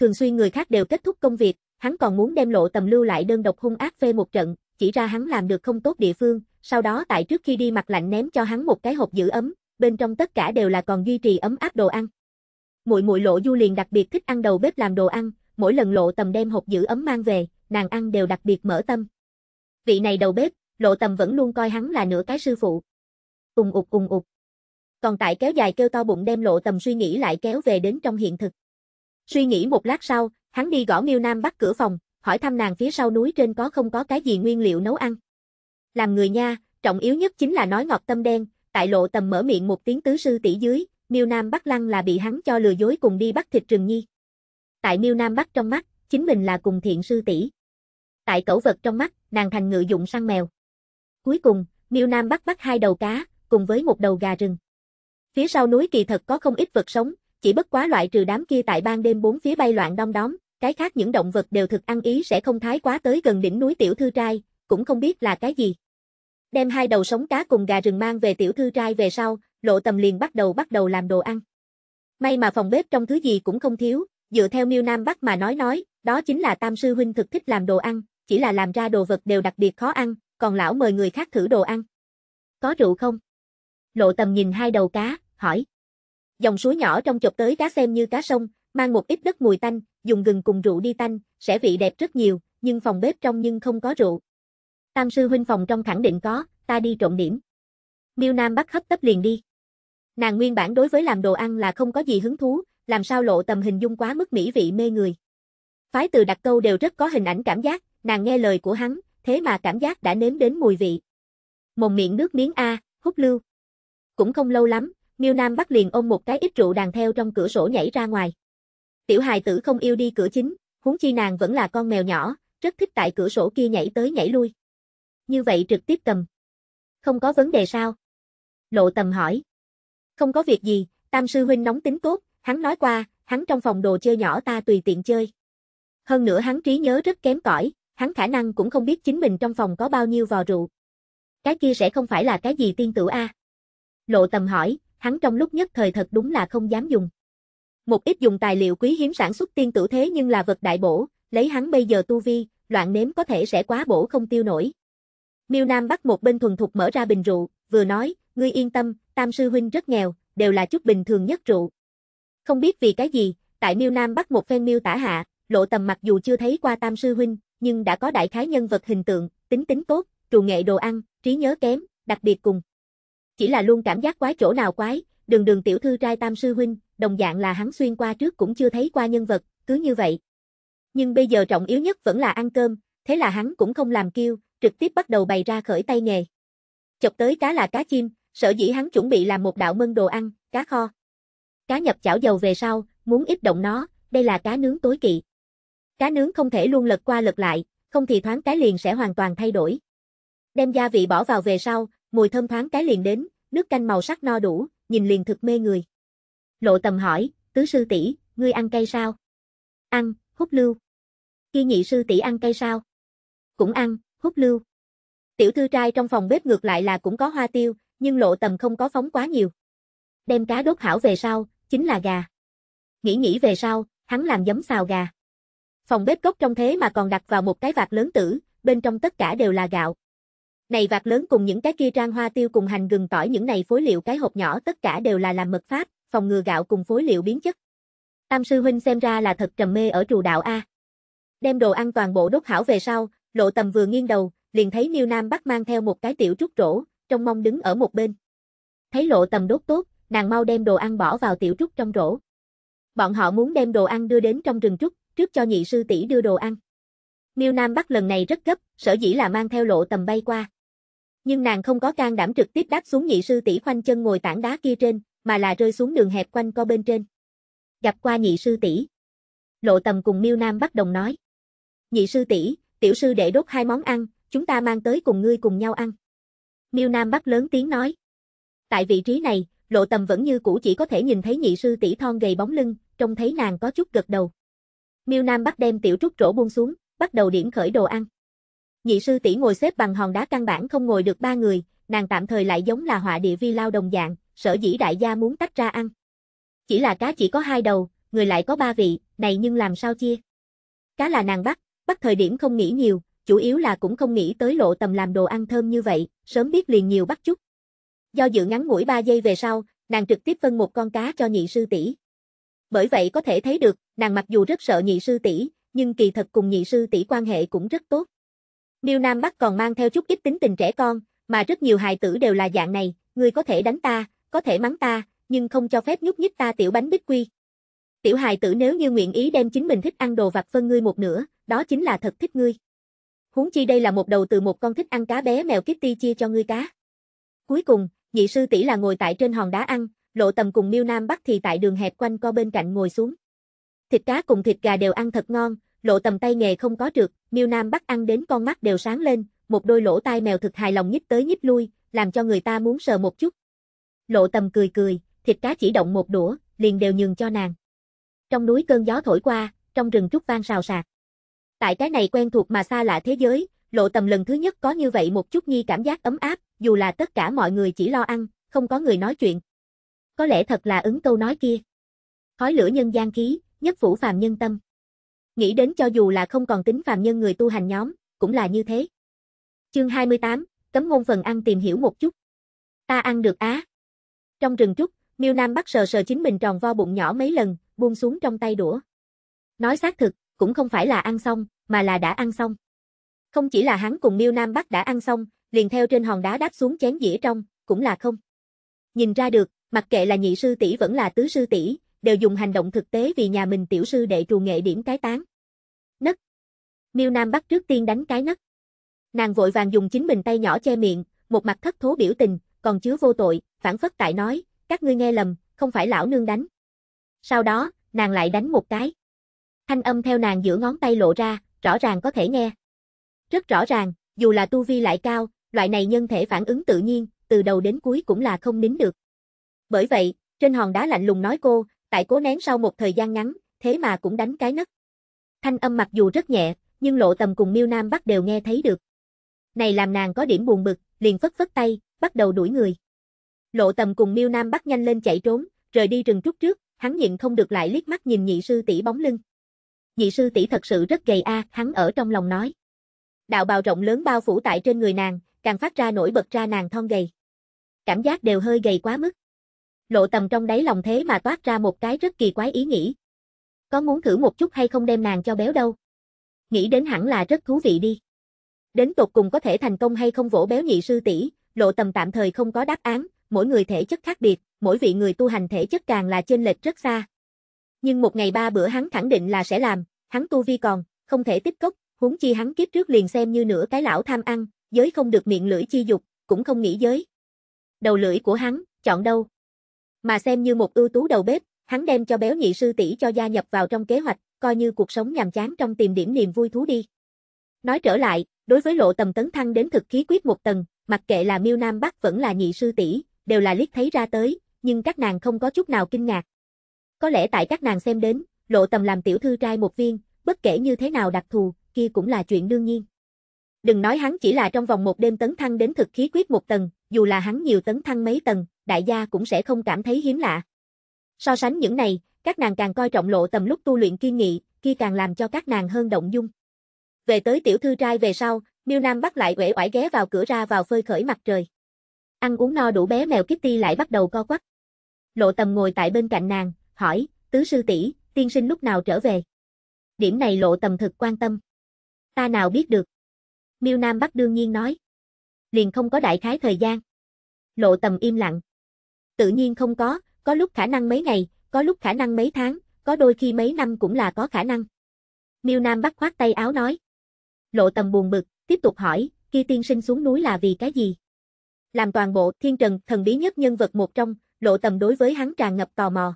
Thường xuyên người khác đều kết thúc công việc, hắn còn muốn đem lộ tầm lưu lại đơn độc hung ác phê một trận, chỉ ra hắn làm được không tốt địa phương, sau đó tại trước khi đi mặt lạnh ném cho hắn một cái hộp giữ ấm, bên trong tất cả đều là còn duy trì ấm áp đồ ăn. Muội muội Lộ Du liền đặc biệt thích ăn đầu bếp làm đồ ăn, mỗi lần Lộ Tầm đem hộp giữ ấm mang về, nàng ăn đều đặc biệt mở tâm. Vị này đầu bếp, Lộ Tầm vẫn luôn coi hắn là nửa cái sư phụ. Ùng ục ùng ục. Còn tại kéo dài kêu to bụng đem Lộ Tầm suy nghĩ lại kéo về đến trong hiện thực. Suy nghĩ một lát sau, hắn đi gõ Miêu Nam bắt cửa phòng, hỏi thăm nàng phía sau núi trên có không có cái gì nguyên liệu nấu ăn. Làm người nha, trọng yếu nhất chính là nói ngọt tâm đen, tại lộ tầm mở miệng một tiếng tứ sư tỷ dưới, Miêu Nam bắt Lăng là bị hắn cho lừa dối cùng đi bắt thịt rừng Nhi. Tại Miêu Nam bắt trong mắt, chính mình là cùng thiện sư tỷ. Tại cẩu vật trong mắt, nàng thành ngựa dụng săn mèo. Cuối cùng, Miêu Nam bắt bắt hai đầu cá, cùng với một đầu gà rừng. Phía sau núi kỳ thật có không ít vật sống, chỉ bất quá loại trừ đám kia tại ban đêm bốn phía bay loạn đông đóm, cái khác những động vật đều thực ăn ý sẽ không thái quá tới gần đỉnh núi tiểu thư trai, cũng không biết là cái gì. Đem hai đầu sống cá cùng gà rừng mang về tiểu thư trai về sau, lộ tầm liền bắt đầu bắt đầu làm đồ ăn. May mà phòng bếp trong thứ gì cũng không thiếu, dựa theo miêu Nam Bắc mà nói nói, đó chính là tam sư huynh thực thích làm đồ ăn, chỉ là làm ra đồ vật đều đặc biệt khó ăn, còn lão mời người khác thử đồ ăn. Có rượu không? Lộ tầm nhìn hai đầu cá, hỏi. Dòng suối nhỏ trong chộp tới cá xem như cá sông, mang một ít đất mùi tanh, dùng gừng cùng rượu đi tanh, sẽ vị đẹp rất nhiều, nhưng phòng bếp trong nhưng không có rượu. Tam sư huynh phòng trong khẳng định có, ta đi trộn điểm. Miêu Nam bắt hấp tấp liền đi. Nàng nguyên bản đối với làm đồ ăn là không có gì hứng thú, làm sao lộ tầm hình dung quá mức mỹ vị mê người. Phái từ đặt câu đều rất có hình ảnh cảm giác, nàng nghe lời của hắn, thế mà cảm giác đã nếm đến mùi vị. Mồm miệng nước miếng A, hút lưu. Cũng không lâu lắm, Miêu Nam bắt liền ôm một cái ít rượu đàn theo trong cửa sổ nhảy ra ngoài. Tiểu hài tử không yêu đi cửa chính, huống chi nàng vẫn là con mèo nhỏ, rất thích tại cửa sổ kia nhảy tới nhảy lui. Như vậy trực tiếp cầm. Không có vấn đề sao? Lộ tầm hỏi. Không có việc gì, tam sư huynh nóng tính tốt, hắn nói qua, hắn trong phòng đồ chơi nhỏ ta tùy tiện chơi. Hơn nữa hắn trí nhớ rất kém cỏi, hắn khả năng cũng không biết chính mình trong phòng có bao nhiêu vò rượu. Cái kia sẽ không phải là cái gì tiên tử a? Lộ tầm hỏi, hắn trong lúc nhất thời thật đúng là không dám dùng. Một ít dùng tài liệu quý hiếm sản xuất tiên tử thế nhưng là vật đại bổ, lấy hắn bây giờ tu vi, loạn nếm có thể sẽ quá bổ không tiêu nổi. Miêu Nam bắt một bên thuần thục mở ra bình rượu, vừa nói, ngươi yên tâm, tam sư huynh rất nghèo, đều là chút bình thường nhất rượu. Không biết vì cái gì, tại Miêu Nam bắt một phen Miêu Tả Hạ, Lộ Tầm mặc dù chưa thấy qua tam sư huynh, nhưng đã có đại khái nhân vật hình tượng, tính tính tốt, trù nghệ đồ ăn, trí nhớ kém, đặc biệt cùng. Chỉ là luôn cảm giác quái chỗ nào quái, đường đường tiểu thư trai tam sư huynh, đồng dạng là hắn xuyên qua trước cũng chưa thấy qua nhân vật, cứ như vậy. Nhưng bây giờ trọng yếu nhất vẫn là ăn cơm, thế là hắn cũng không làm kiêu, trực tiếp bắt đầu bày ra khởi tay nghề. Chọc tới cá là cá chim, sở dĩ hắn chuẩn bị làm một đạo mân đồ ăn, cá kho. Cá nhập chảo dầu về sau, muốn ít động nó, đây là cá nướng tối kỵ. Cá nướng không thể luôn lật qua lật lại, không thì thoáng cái liền sẽ hoàn toàn thay đổi. Đem gia vị bỏ vào về sau, mùi thơm thoáng cái liền đến, nước canh màu sắc no đủ, nhìn liền thực mê người. Lộ tầm hỏi, tứ sư tỷ, ngươi ăn cây sao? Ăn, hút lưu. Kia nhị sư tỷ ăn cây sao? Cũng ăn, hút lưu. Tiểu thư trai trong phòng bếp ngược lại là cũng có hoa tiêu, nhưng lộ tầm không có phóng quá nhiều. Đem cá đốt hảo về sau, chính là gà. Nghĩ nghĩ về sau, hắn làm giấm xào gà. Phòng bếp gốc trong thế mà còn đặt vào một cái vạc lớn tử, bên trong tất cả đều là gạo. Này vạc lớn cùng những cái kia trang hoa tiêu cùng hành gừng tỏi những này phối liệu cái hộp nhỏ tất cả đều là làm mật pháp, phòng ngừa gạo cùng phối liệu biến chất. Tam sư huynh xem ra là thật trầm mê ở trù đạo A. Đem đồ ăn toàn bộ đốt hảo về sau, lộ tầm vừa nghiêng đầu, liền thấy Niêu Nam bắt mang theo một cái tiểu trúc trổ, trong mong đứng ở một bên. Thấy lộ tầm đốt tốt, nàng mau đem đồ ăn bỏ vào tiểu trúc trong rổ. Bọn họ muốn đem đồ ăn đưa đến trong rừng trúc, trước cho nhị sư tỷ đưa đồ ăn. Miêu Nam Bắc lần này rất gấp, sở dĩ là mang theo lộ tầm bay qua. Nhưng nàng không có can đảm trực tiếp đáp xuống nhị sư tỷ khoanh chân ngồi tảng đá kia trên, mà là rơi xuống đường hẹp quanh co bên trên. Gặp qua nhị sư tỷ. Lộ tầm cùng Miêu Nam bắt đồng nói. Nhị sư tỷ, tiểu sư để đốt hai món ăn, chúng ta mang tới cùng ngươi cùng nhau ăn. Miêu Nam bắt lớn tiếng nói. Tại vị trí này, lộ tầm vẫn như cũ chỉ có thể nhìn thấy nhị sư tỷ thon gầy bóng lưng, trông thấy nàng có chút gật đầu. Miêu Nam bắt đem tiểu trúc trổ buông xuống, bắt đầu điểm khởi đồ ăn. Nhị sư tỷ ngồi xếp bằng hòn đá căn bản không ngồi được ba người, nàng tạm thời lại giống là họa địa vi lao đồng dạng, sở dĩ đại gia muốn tách ra ăn. Chỉ là cá chỉ có hai đầu, người lại có ba vị, này nhưng làm sao chia? Cá là nàng bắt, bắt thời điểm không nghĩ nhiều, chủ yếu là cũng không nghĩ tới lộ tầm làm đồ ăn thơm như vậy, sớm biết liền nhiều bắt chút. Do dự ngắn ngủi ba giây về sau, nàng trực tiếp phân một con cá cho nhị sư tỷ. Bởi vậy có thể thấy được, nàng mặc dù rất sợ nhị sư tỷ, nhưng kỳ thật cùng nhị sư tỷ quan hệ cũng rất tốt. Miêu Nam Bắc còn mang theo chút ít tính tình trẻ con, mà rất nhiều hài tử đều là dạng này, ngươi có thể đánh ta, có thể mắng ta, nhưng không cho phép nhúc nhích ta tiểu bánh bích quy. Tiểu hài tử nếu như nguyện ý đem chính mình thích ăn đồ vặt phân ngươi một nửa, đó chính là thật thích ngươi. Huống chi đây là một đầu từ một con thích ăn cá bé mèo Kitty chia cho ngươi cá. Cuối cùng, nhị sư tỷ là ngồi tại trên hòn đá ăn, Lộ Tầm cùng Miêu Nam Bắc thì tại đường hẹp quanh co bên cạnh ngồi xuống. Thịt cá cùng thịt gà đều ăn thật ngon, lộ tầm tay nghề không có được miêu nam bắt ăn đến con mắt đều sáng lên, một đôi lỗ tai mèo thực hài lòng nhích tới nhích lui, làm cho người ta muốn sờ một chút. Lộ tầm cười cười, thịt cá chỉ động một đũa, liền đều nhường cho nàng. Trong núi cơn gió thổi qua, trong rừng trúc vang xào sạc. Tại cái này quen thuộc mà xa lạ thế giới, lộ tầm lần thứ nhất có như vậy một chút nhi cảm giác ấm áp, dù là tất cả mọi người chỉ lo ăn, không có người nói chuyện. Có lẽ thật là ứng câu nói kia. Khói lửa nhân gian khí, nhất phủ phàm nhân tâm. Nghĩ đến cho dù là không còn tính phàm nhân người tu hành nhóm, cũng là như thế. Chương 28, cấm ngôn phần ăn tìm hiểu một chút. Ta ăn được á. Trong rừng trúc, Miêu Nam bắt sờ sờ chính mình tròn vo bụng nhỏ mấy lần, buông xuống trong tay đũa. Nói xác thực, cũng không phải là ăn xong, mà là đã ăn xong. Không chỉ là hắn cùng Miêu Nam Bắc đã ăn xong, liền theo trên hòn đá đáp xuống chén dĩa trong, cũng là không. Nhìn ra được, mặc kệ là nhị sư tỷ vẫn là tứ sư tỷ, đều dùng hành động thực tế vì nhà mình tiểu sư đệ trù nghệ điểm cái tán. Nấc. Miêu Nam bắt trước tiên đánh cái nấc. Nàng vội vàng dùng chính mình tay nhỏ che miệng, một mặt thất thố biểu tình, còn chứa vô tội, phản phất tại nói, các ngươi nghe lầm, không phải lão nương đánh. Sau đó, nàng lại đánh một cái. Thanh âm theo nàng giữa ngón tay lộ ra, rõ ràng có thể nghe. Rất rõ ràng, dù là tu vi lại cao, loại này nhân thể phản ứng tự nhiên, từ đầu đến cuối cũng là không nín được. Bởi vậy, trên hòn đá lạnh lùng nói cô, tại cố nén sau một thời gian ngắn, thế mà cũng đánh cái nấc. Thanh âm mặc dù rất nhẹ, nhưng lộ tầm cùng miêu Nam bắt đều nghe thấy được. Này làm nàng có điểm buồn bực, liền phất phất tay, bắt đầu đuổi người. Lộ tầm cùng miêu Nam bắt nhanh lên chạy trốn, rời đi rừng trúc trước, hắn nhịn không được lại liếc mắt nhìn nhị sư tỷ bóng lưng. Nhị sư tỷ thật sự rất gầy a, hắn ở trong lòng nói. Đạo bào rộng lớn bao phủ tại trên người nàng, càng phát ra nổi bật ra nàng thon gầy. Cảm giác đều hơi gầy quá mức lộ tầm trong đáy lòng thế mà toát ra một cái rất kỳ quái ý nghĩ. Có muốn thử một chút hay không đem nàng cho béo đâu? Nghĩ đến hẳn là rất thú vị đi. Đến tột cùng có thể thành công hay không vỗ béo nhị sư tỷ, lộ tầm tạm thời không có đáp án, mỗi người thể chất khác biệt, mỗi vị người tu hành thể chất càng là chênh lệch rất xa. Nhưng một ngày ba bữa hắn khẳng định là sẽ làm, hắn tu vi còn, không thể tiếp cốc, huống chi hắn kiếp trước liền xem như nửa cái lão tham ăn, giới không được miệng lưỡi chi dục, cũng không nghĩ giới. Đầu lưỡi của hắn, chọn đâu? Mà xem như một ưu tú đầu bếp, hắn đem cho béo nhị sư tỷ cho gia nhập vào trong kế hoạch, coi như cuộc sống nhàm chán trong tìm điểm niềm vui thú đi. Nói trở lại, đối với lộ tầm tấn thăng đến thực khí quyết một tầng, mặc kệ là miêu Nam Bắc vẫn là nhị sư tỷ đều là liếc thấy ra tới, nhưng các nàng không có chút nào kinh ngạc. Có lẽ tại các nàng xem đến, lộ tầm làm tiểu thư trai một viên, bất kể như thế nào đặc thù, kia cũng là chuyện đương nhiên. Đừng nói hắn chỉ là trong vòng một đêm tấn thăng đến thực khí quyết một tầng, dù là hắn nhiều tấn thăng mấy tầng, đại gia cũng sẽ không cảm thấy hiếm lạ. So sánh những này, các nàng càng coi trọng lộ tầm lúc tu luyện kiên nghị, khi càng làm cho các nàng hơn động dung. Về tới tiểu thư trai về sau, Miêu Nam bắt lại uể oải ghé vào cửa ra vào phơi khởi mặt trời. Ăn uống no đủ bé mèo Kitty lại bắt đầu co quắp. Lộ Tầm ngồi tại bên cạnh nàng, hỏi, "Tứ sư tỷ, tiên sinh lúc nào trở về?" Điểm này Lộ Tầm thực quan tâm. "Ta nào biết được." Miêu Nam Bắc đương nhiên nói. Liền không có đại khái thời gian. Lộ tầm im lặng. Tự nhiên không có, có lúc khả năng mấy ngày, có lúc khả năng mấy tháng, có đôi khi mấy năm cũng là có khả năng. Miêu Nam Bắc khoát tay áo nói. Lộ tầm buồn bực, tiếp tục hỏi, kia tiên sinh xuống núi là vì cái gì? Làm toàn bộ thiên trần thần bí nhất nhân vật một trong, lộ tầm đối với hắn tràn ngập tò mò.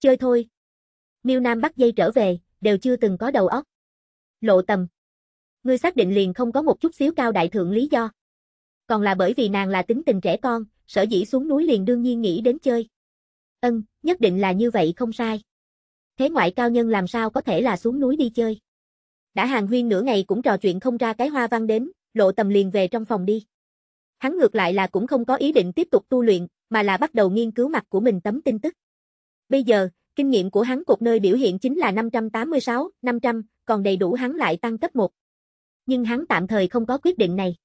Chơi thôi. Miêu Nam bắt dây trở về, đều chưa từng có đầu óc. Lộ tầm. Ngươi xác định liền không có một chút xíu cao đại thượng lý do. Còn là bởi vì nàng là tính tình trẻ con, sở dĩ xuống núi liền đương nhiên nghĩ đến chơi. Ân, nhất định là như vậy không sai. Thế ngoại cao nhân làm sao có thể là xuống núi đi chơi. Đã hàng huyên nửa ngày cũng trò chuyện không ra cái hoa văn đến, lộ tầm liền về trong phòng đi. Hắn ngược lại là cũng không có ý định tiếp tục tu luyện, mà là bắt đầu nghiên cứu mặt của mình tấm tin tức. Bây giờ, kinh nghiệm của hắn cột nơi biểu hiện chính là 586, 500, còn đầy đủ hắn lại tăng cấp 1 nhưng hắn tạm thời không có quyết định này.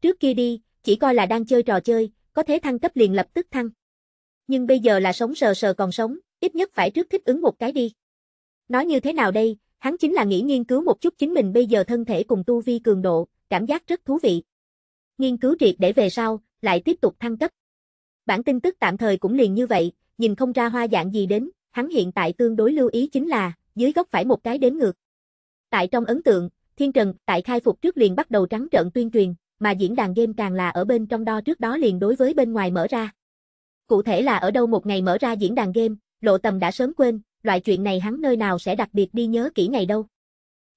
Trước kia đi, chỉ coi là đang chơi trò chơi, có thế thăng cấp liền lập tức thăng. Nhưng bây giờ là sống sờ sờ còn sống, ít nhất phải trước thích ứng một cái đi. Nói như thế nào đây, hắn chính là nghĩ nghiên cứu một chút chính mình bây giờ thân thể cùng tu vi cường độ, cảm giác rất thú vị. Nghiên cứu triệt để về sau, lại tiếp tục thăng cấp. Bản tin tức tạm thời cũng liền như vậy, nhìn không ra hoa dạng gì đến, hắn hiện tại tương đối lưu ý chính là, dưới góc phải một cái đếm ngược. Tại trong ấn tượng, Thiên Trần, tại khai phục trước liền bắt đầu trắng trợn tuyên truyền, mà diễn đàn game càng là ở bên trong đo trước đó liền đối với bên ngoài mở ra. Cụ thể là ở đâu một ngày mở ra diễn đàn game, lộ tầm đã sớm quên, loại chuyện này hắn nơi nào sẽ đặc biệt đi nhớ kỹ ngày đâu.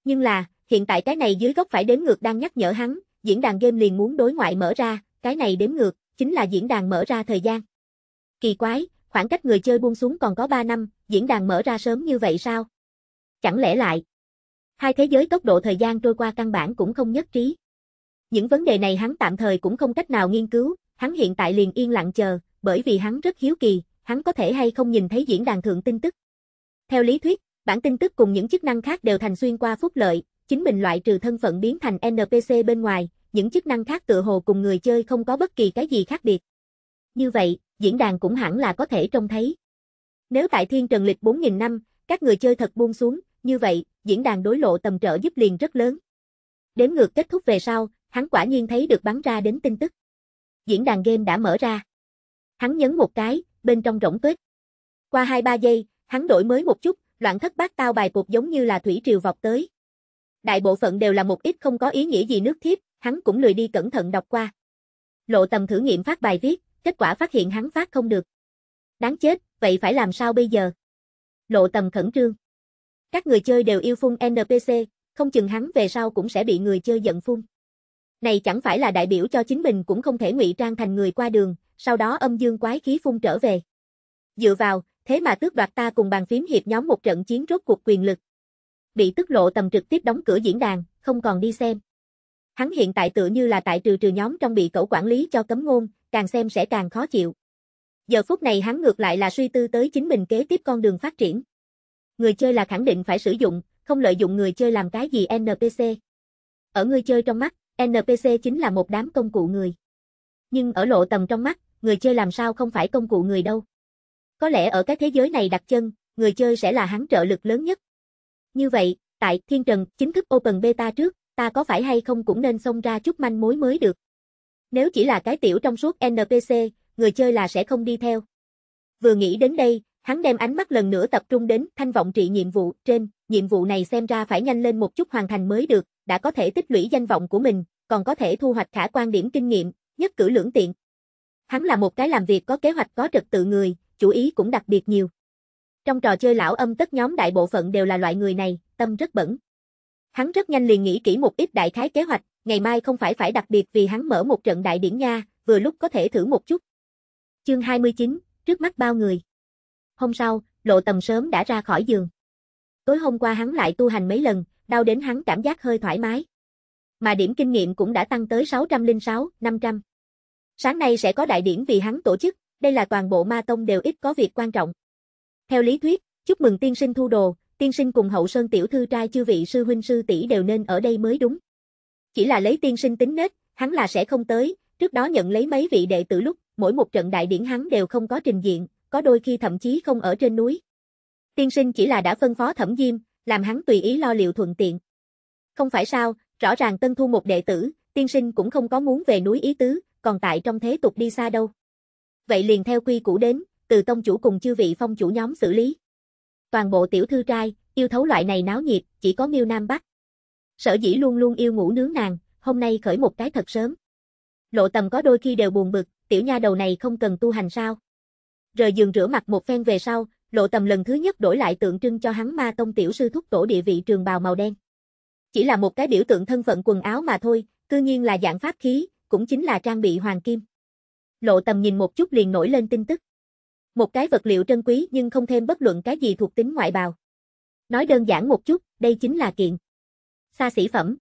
Nhưng là, hiện tại cái này dưới góc phải đếm ngược đang nhắc nhở hắn, diễn đàn game liền muốn đối ngoại mở ra, cái này đếm ngược, chính là diễn đàn mở ra thời gian. Kỳ quái, khoảng cách người chơi buông xuống còn có 3 năm, diễn đàn mở ra sớm như vậy sao? Chẳng lẽ lại, Hai thế giới tốc độ thời gian trôi qua căn bản cũng không nhất trí. Những vấn đề này hắn tạm thời cũng không cách nào nghiên cứu, hắn hiện tại liền yên lặng chờ, bởi vì hắn rất hiếu kỳ, hắn có thể hay không nhìn thấy diễn đàn thượng tin tức. Theo lý thuyết, bản tin tức cùng những chức năng khác đều thành xuyên qua phúc lợi, chính mình loại trừ thân phận biến thành NPC bên ngoài, những chức năng khác tựa hồ cùng người chơi không có bất kỳ cái gì khác biệt. Như vậy, diễn đàn cũng hẳn là có thể trông thấy. Nếu tại thiên trần lịch 4.000 năm, các người chơi thật buông xuống, như vậy, diễn đàn đối lộ tầm trợ giúp liền rất lớn. Đếm ngược kết thúc về sau, hắn quả nhiên thấy được bắn ra đến tin tức. Diễn đàn game đã mở ra. Hắn nhấn một cái, bên trong rỗng tuyết Qua 2-3 giây, hắn đổi mới một chút, loạn thất bát tao bài cuộc giống như là thủy triều vọt tới. Đại bộ phận đều là một ít không có ý nghĩa gì nước thiếp, hắn cũng lười đi cẩn thận đọc qua. Lộ tầm thử nghiệm phát bài viết, kết quả phát hiện hắn phát không được. Đáng chết, vậy phải làm sao bây giờ? Lộ tầm khẩn trương. Các người chơi đều yêu phun NPC, không chừng hắn về sau cũng sẽ bị người chơi giận phun. Này chẳng phải là đại biểu cho chính mình cũng không thể ngụy trang thành người qua đường, sau đó âm dương quái khí phun trở về. Dựa vào, thế mà tước đoạt ta cùng bàn phím hiệp nhóm một trận chiến rốt cuộc quyền lực. Bị tức lộ tầm trực tiếp đóng cửa diễn đàn, không còn đi xem. Hắn hiện tại tựa như là tại trừ trừ nhóm trong bị cậu quản lý cho cấm ngôn, càng xem sẽ càng khó chịu. Giờ phút này hắn ngược lại là suy tư tới chính mình kế tiếp con đường phát triển. Người chơi là khẳng định phải sử dụng, không lợi dụng người chơi làm cái gì NPC. Ở người chơi trong mắt, NPC chính là một đám công cụ người. Nhưng ở lộ tầm trong mắt, người chơi làm sao không phải công cụ người đâu. Có lẽ ở cái thế giới này đặt chân, người chơi sẽ là hắn trợ lực lớn nhất. Như vậy, tại Thiên Trần chính thức Open Beta trước, ta có phải hay không cũng nên xông ra chút manh mối mới được. Nếu chỉ là cái tiểu trong suốt NPC, người chơi là sẽ không đi theo. Vừa nghĩ đến đây, Hắn đem ánh mắt lần nữa tập trung đến thanh vọng trị nhiệm vụ trên, nhiệm vụ này xem ra phải nhanh lên một chút hoàn thành mới được, đã có thể tích lũy danh vọng của mình, còn có thể thu hoạch khả quan điểm kinh nghiệm, nhất cử lưỡng tiện. Hắn là một cái làm việc có kế hoạch có trật tự người, chủ ý cũng đặc biệt nhiều. Trong trò chơi lão âm tất nhóm đại bộ phận đều là loại người này, tâm rất bẩn. Hắn rất nhanh liền nghĩ kỹ một ít đại khái kế hoạch, ngày mai không phải phải đặc biệt vì hắn mở một trận đại điển nha, vừa lúc có thể thử một chút. Chương 29, trước mắt bao người. Hôm sau, lộ tầm sớm đã ra khỏi giường. Tối hôm qua hắn lại tu hành mấy lần, đau đến hắn cảm giác hơi thoải mái. Mà điểm kinh nghiệm cũng đã tăng tới 606, 500. Sáng nay sẽ có đại điển vì hắn tổ chức, đây là toàn bộ ma tông đều ít có việc quan trọng. Theo lý thuyết, chúc mừng tiên sinh thu đồ, tiên sinh cùng hậu sơn tiểu thư trai chư vị sư huynh sư tỷ đều nên ở đây mới đúng. Chỉ là lấy tiên sinh tính nết, hắn là sẽ không tới, trước đó nhận lấy mấy vị đệ tử lúc, mỗi một trận đại điển hắn đều không có trình diện, có đôi khi thậm chí không ở trên núi. Tiên sinh chỉ là đã phân phó thẩm diêm, làm hắn tùy ý lo liệu thuận tiện. Không phải sao, rõ ràng tân thu một đệ tử, tiên sinh cũng không có muốn về núi ý tứ, còn tại trong thế tục đi xa đâu. Vậy liền theo quy củ đến, từ tông chủ cùng chư vị phong chủ nhóm xử lý. Toàn bộ tiểu thư trai, yêu thấu loại này náo nhiệt, chỉ có miêu nam bắc. Sở dĩ luôn luôn yêu ngủ nướng nàng, hôm nay khởi một cái thật sớm. Lộ tầm có đôi khi đều buồn bực, tiểu nha đầu này không cần tu hành sao. Rời giường rửa mặt một phen về sau, lộ tầm lần thứ nhất đổi lại tượng trưng cho hắn ma tông tiểu sư thúc tổ địa vị trường bào màu đen. Chỉ là một cái biểu tượng thân phận quần áo mà thôi, cư nhiên là dạng pháp khí, cũng chính là trang bị hoàng kim. Lộ tầm nhìn một chút liền nổi lên tin tức. Một cái vật liệu trân quý nhưng không thêm bất luận cái gì thuộc tính ngoại bào. Nói đơn giản một chút, đây chính là kiện. Xa xỉ phẩm.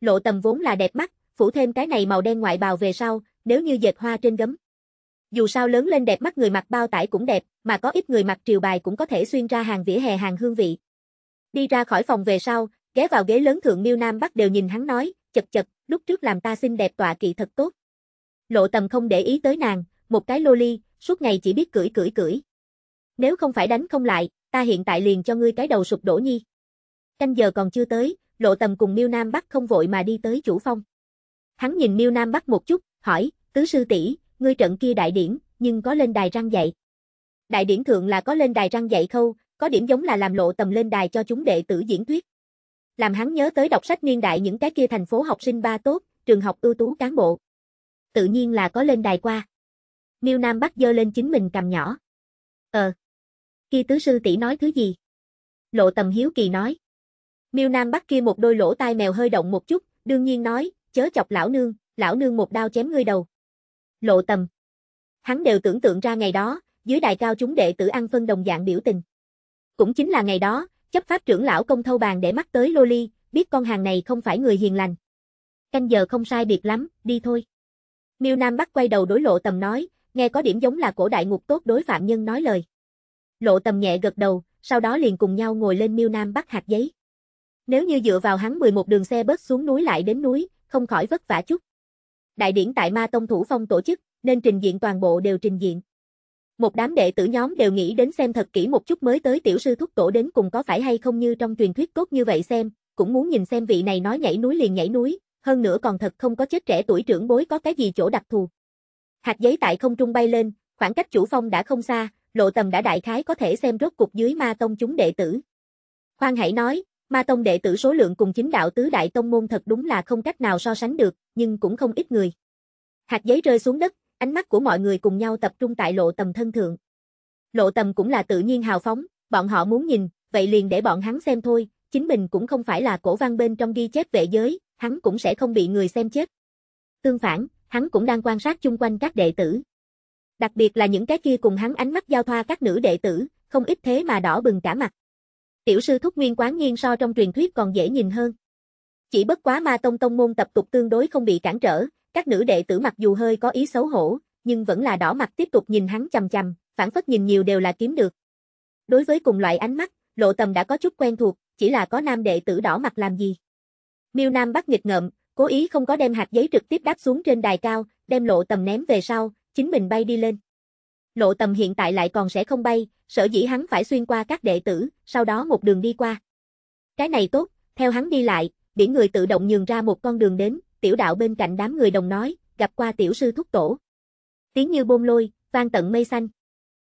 Lộ tầm vốn là đẹp mắt, phủ thêm cái này màu đen ngoại bào về sau, nếu như dệt hoa trên gấm. Dù sao lớn lên đẹp mắt người mặc bao tải cũng đẹp, mà có ít người mặc triều bài cũng có thể xuyên ra hàng vỉa hè hàng hương vị. Đi ra khỏi phòng về sau, ghé vào ghế lớn thượng miêu Nam Bắc đều nhìn hắn nói, chật chật, lúc trước làm ta xinh đẹp tọa kỵ thật tốt. Lộ tầm không để ý tới nàng, một cái loli, suốt ngày chỉ biết cưỡi cưỡi cưỡi. Nếu không phải đánh không lại, ta hiện tại liền cho ngươi cái đầu sụp đổ nhi. Canh giờ còn chưa tới, lộ tầm cùng miêu Nam Bắc không vội mà đi tới chủ phong. Hắn nhìn miêu Nam Bắc một chút, hỏi, tứ sư tỷ ngươi trận kia đại điển, nhưng có lên đài răng dạy. Đại điển thượng là có lên đài răng dạy khâu, có điểm giống là làm lộ tầm lên đài cho chúng đệ tử diễn thuyết. Làm hắn nhớ tới đọc sách niên đại những cái kia thành phố học sinh ba tốt, trường học ưu tú cán bộ. Tự nhiên là có lên đài qua. Miêu Nam bắt dơ lên chính mình cầm nhỏ. Ờ. Kia tứ sư tỷ nói thứ gì? Lộ tầm hiếu kỳ nói. Miêu Nam bắt kia một đôi lỗ tai mèo hơi động một chút, đương nhiên nói, chớ chọc lão nương, lão nương một đao chém ngươi đầu lộ tầm. Hắn đều tưởng tượng ra ngày đó, dưới đài cao chúng đệ tử ăn phân đồng dạng biểu tình. Cũng chính là ngày đó, chấp pháp trưởng lão công thâu bàn để mắt tới lô ly, biết con hàng này không phải người hiền lành. Canh giờ không sai biệt lắm, đi thôi. Miêu Nam bắt quay đầu đối lộ tầm nói, nghe có điểm giống là cổ đại ngục tốt đối phạm nhân nói lời. Lộ tầm nhẹ gật đầu, sau đó liền cùng nhau ngồi lên Miêu Nam bắt hạt giấy. Nếu như dựa vào hắn 11 đường xe bớt xuống núi lại đến núi, không khỏi vất vả chút đại điển tại Ma Tông Thủ Phong tổ chức, nên trình diện toàn bộ đều trình diện. Một đám đệ tử nhóm đều nghĩ đến xem thật kỹ một chút mới tới tiểu sư thúc tổ đến cùng có phải hay không như trong truyền thuyết cốt như vậy xem, cũng muốn nhìn xem vị này nói nhảy núi liền nhảy núi, hơn nữa còn thật không có chết trẻ tuổi trưởng bối có cái gì chỗ đặc thù. Hạt giấy tại không trung bay lên, khoảng cách chủ phong đã không xa, lộ tầm đã đại khái có thể xem rốt cục dưới ma tông chúng đệ tử. Khoan hãy nói, Ma tông đệ tử số lượng cùng chính đạo tứ đại tông môn thật đúng là không cách nào so sánh được, nhưng cũng không ít người. Hạt giấy rơi xuống đất, ánh mắt của mọi người cùng nhau tập trung tại lộ tầm thân thượng. Lộ tầm cũng là tự nhiên hào phóng, bọn họ muốn nhìn, vậy liền để bọn hắn xem thôi, chính mình cũng không phải là cổ văn bên trong ghi chép vệ giới, hắn cũng sẽ không bị người xem chết. Tương phản, hắn cũng đang quan sát chung quanh các đệ tử. Đặc biệt là những cái kia cùng hắn ánh mắt giao thoa các nữ đệ tử, không ít thế mà đỏ bừng cả mặt. Tiểu sư thúc nguyên quán nghiên so trong truyền thuyết còn dễ nhìn hơn. Chỉ bất quá ma tông tông môn tập tục tương đối không bị cản trở, các nữ đệ tử mặc dù hơi có ý xấu hổ, nhưng vẫn là đỏ mặt tiếp tục nhìn hắn chằm chằm, phản phất nhìn nhiều đều là kiếm được. Đối với cùng loại ánh mắt, lộ tầm đã có chút quen thuộc, chỉ là có nam đệ tử đỏ mặt làm gì. Miêu Nam bắt nghịch ngợm, cố ý không có đem hạt giấy trực tiếp đáp xuống trên đài cao, đem lộ tầm ném về sau, chính mình bay đi lên. Lộ tầm hiện tại lại còn sẽ không bay, Sở dĩ hắn phải xuyên qua các đệ tử, sau đó một đường đi qua. Cái này tốt, theo hắn đi lại, biển người tự động nhường ra một con đường đến, tiểu đạo bên cạnh đám người đồng nói, gặp qua tiểu sư thúc tổ. Tiếng như bôn lôi, vang tận mây xanh.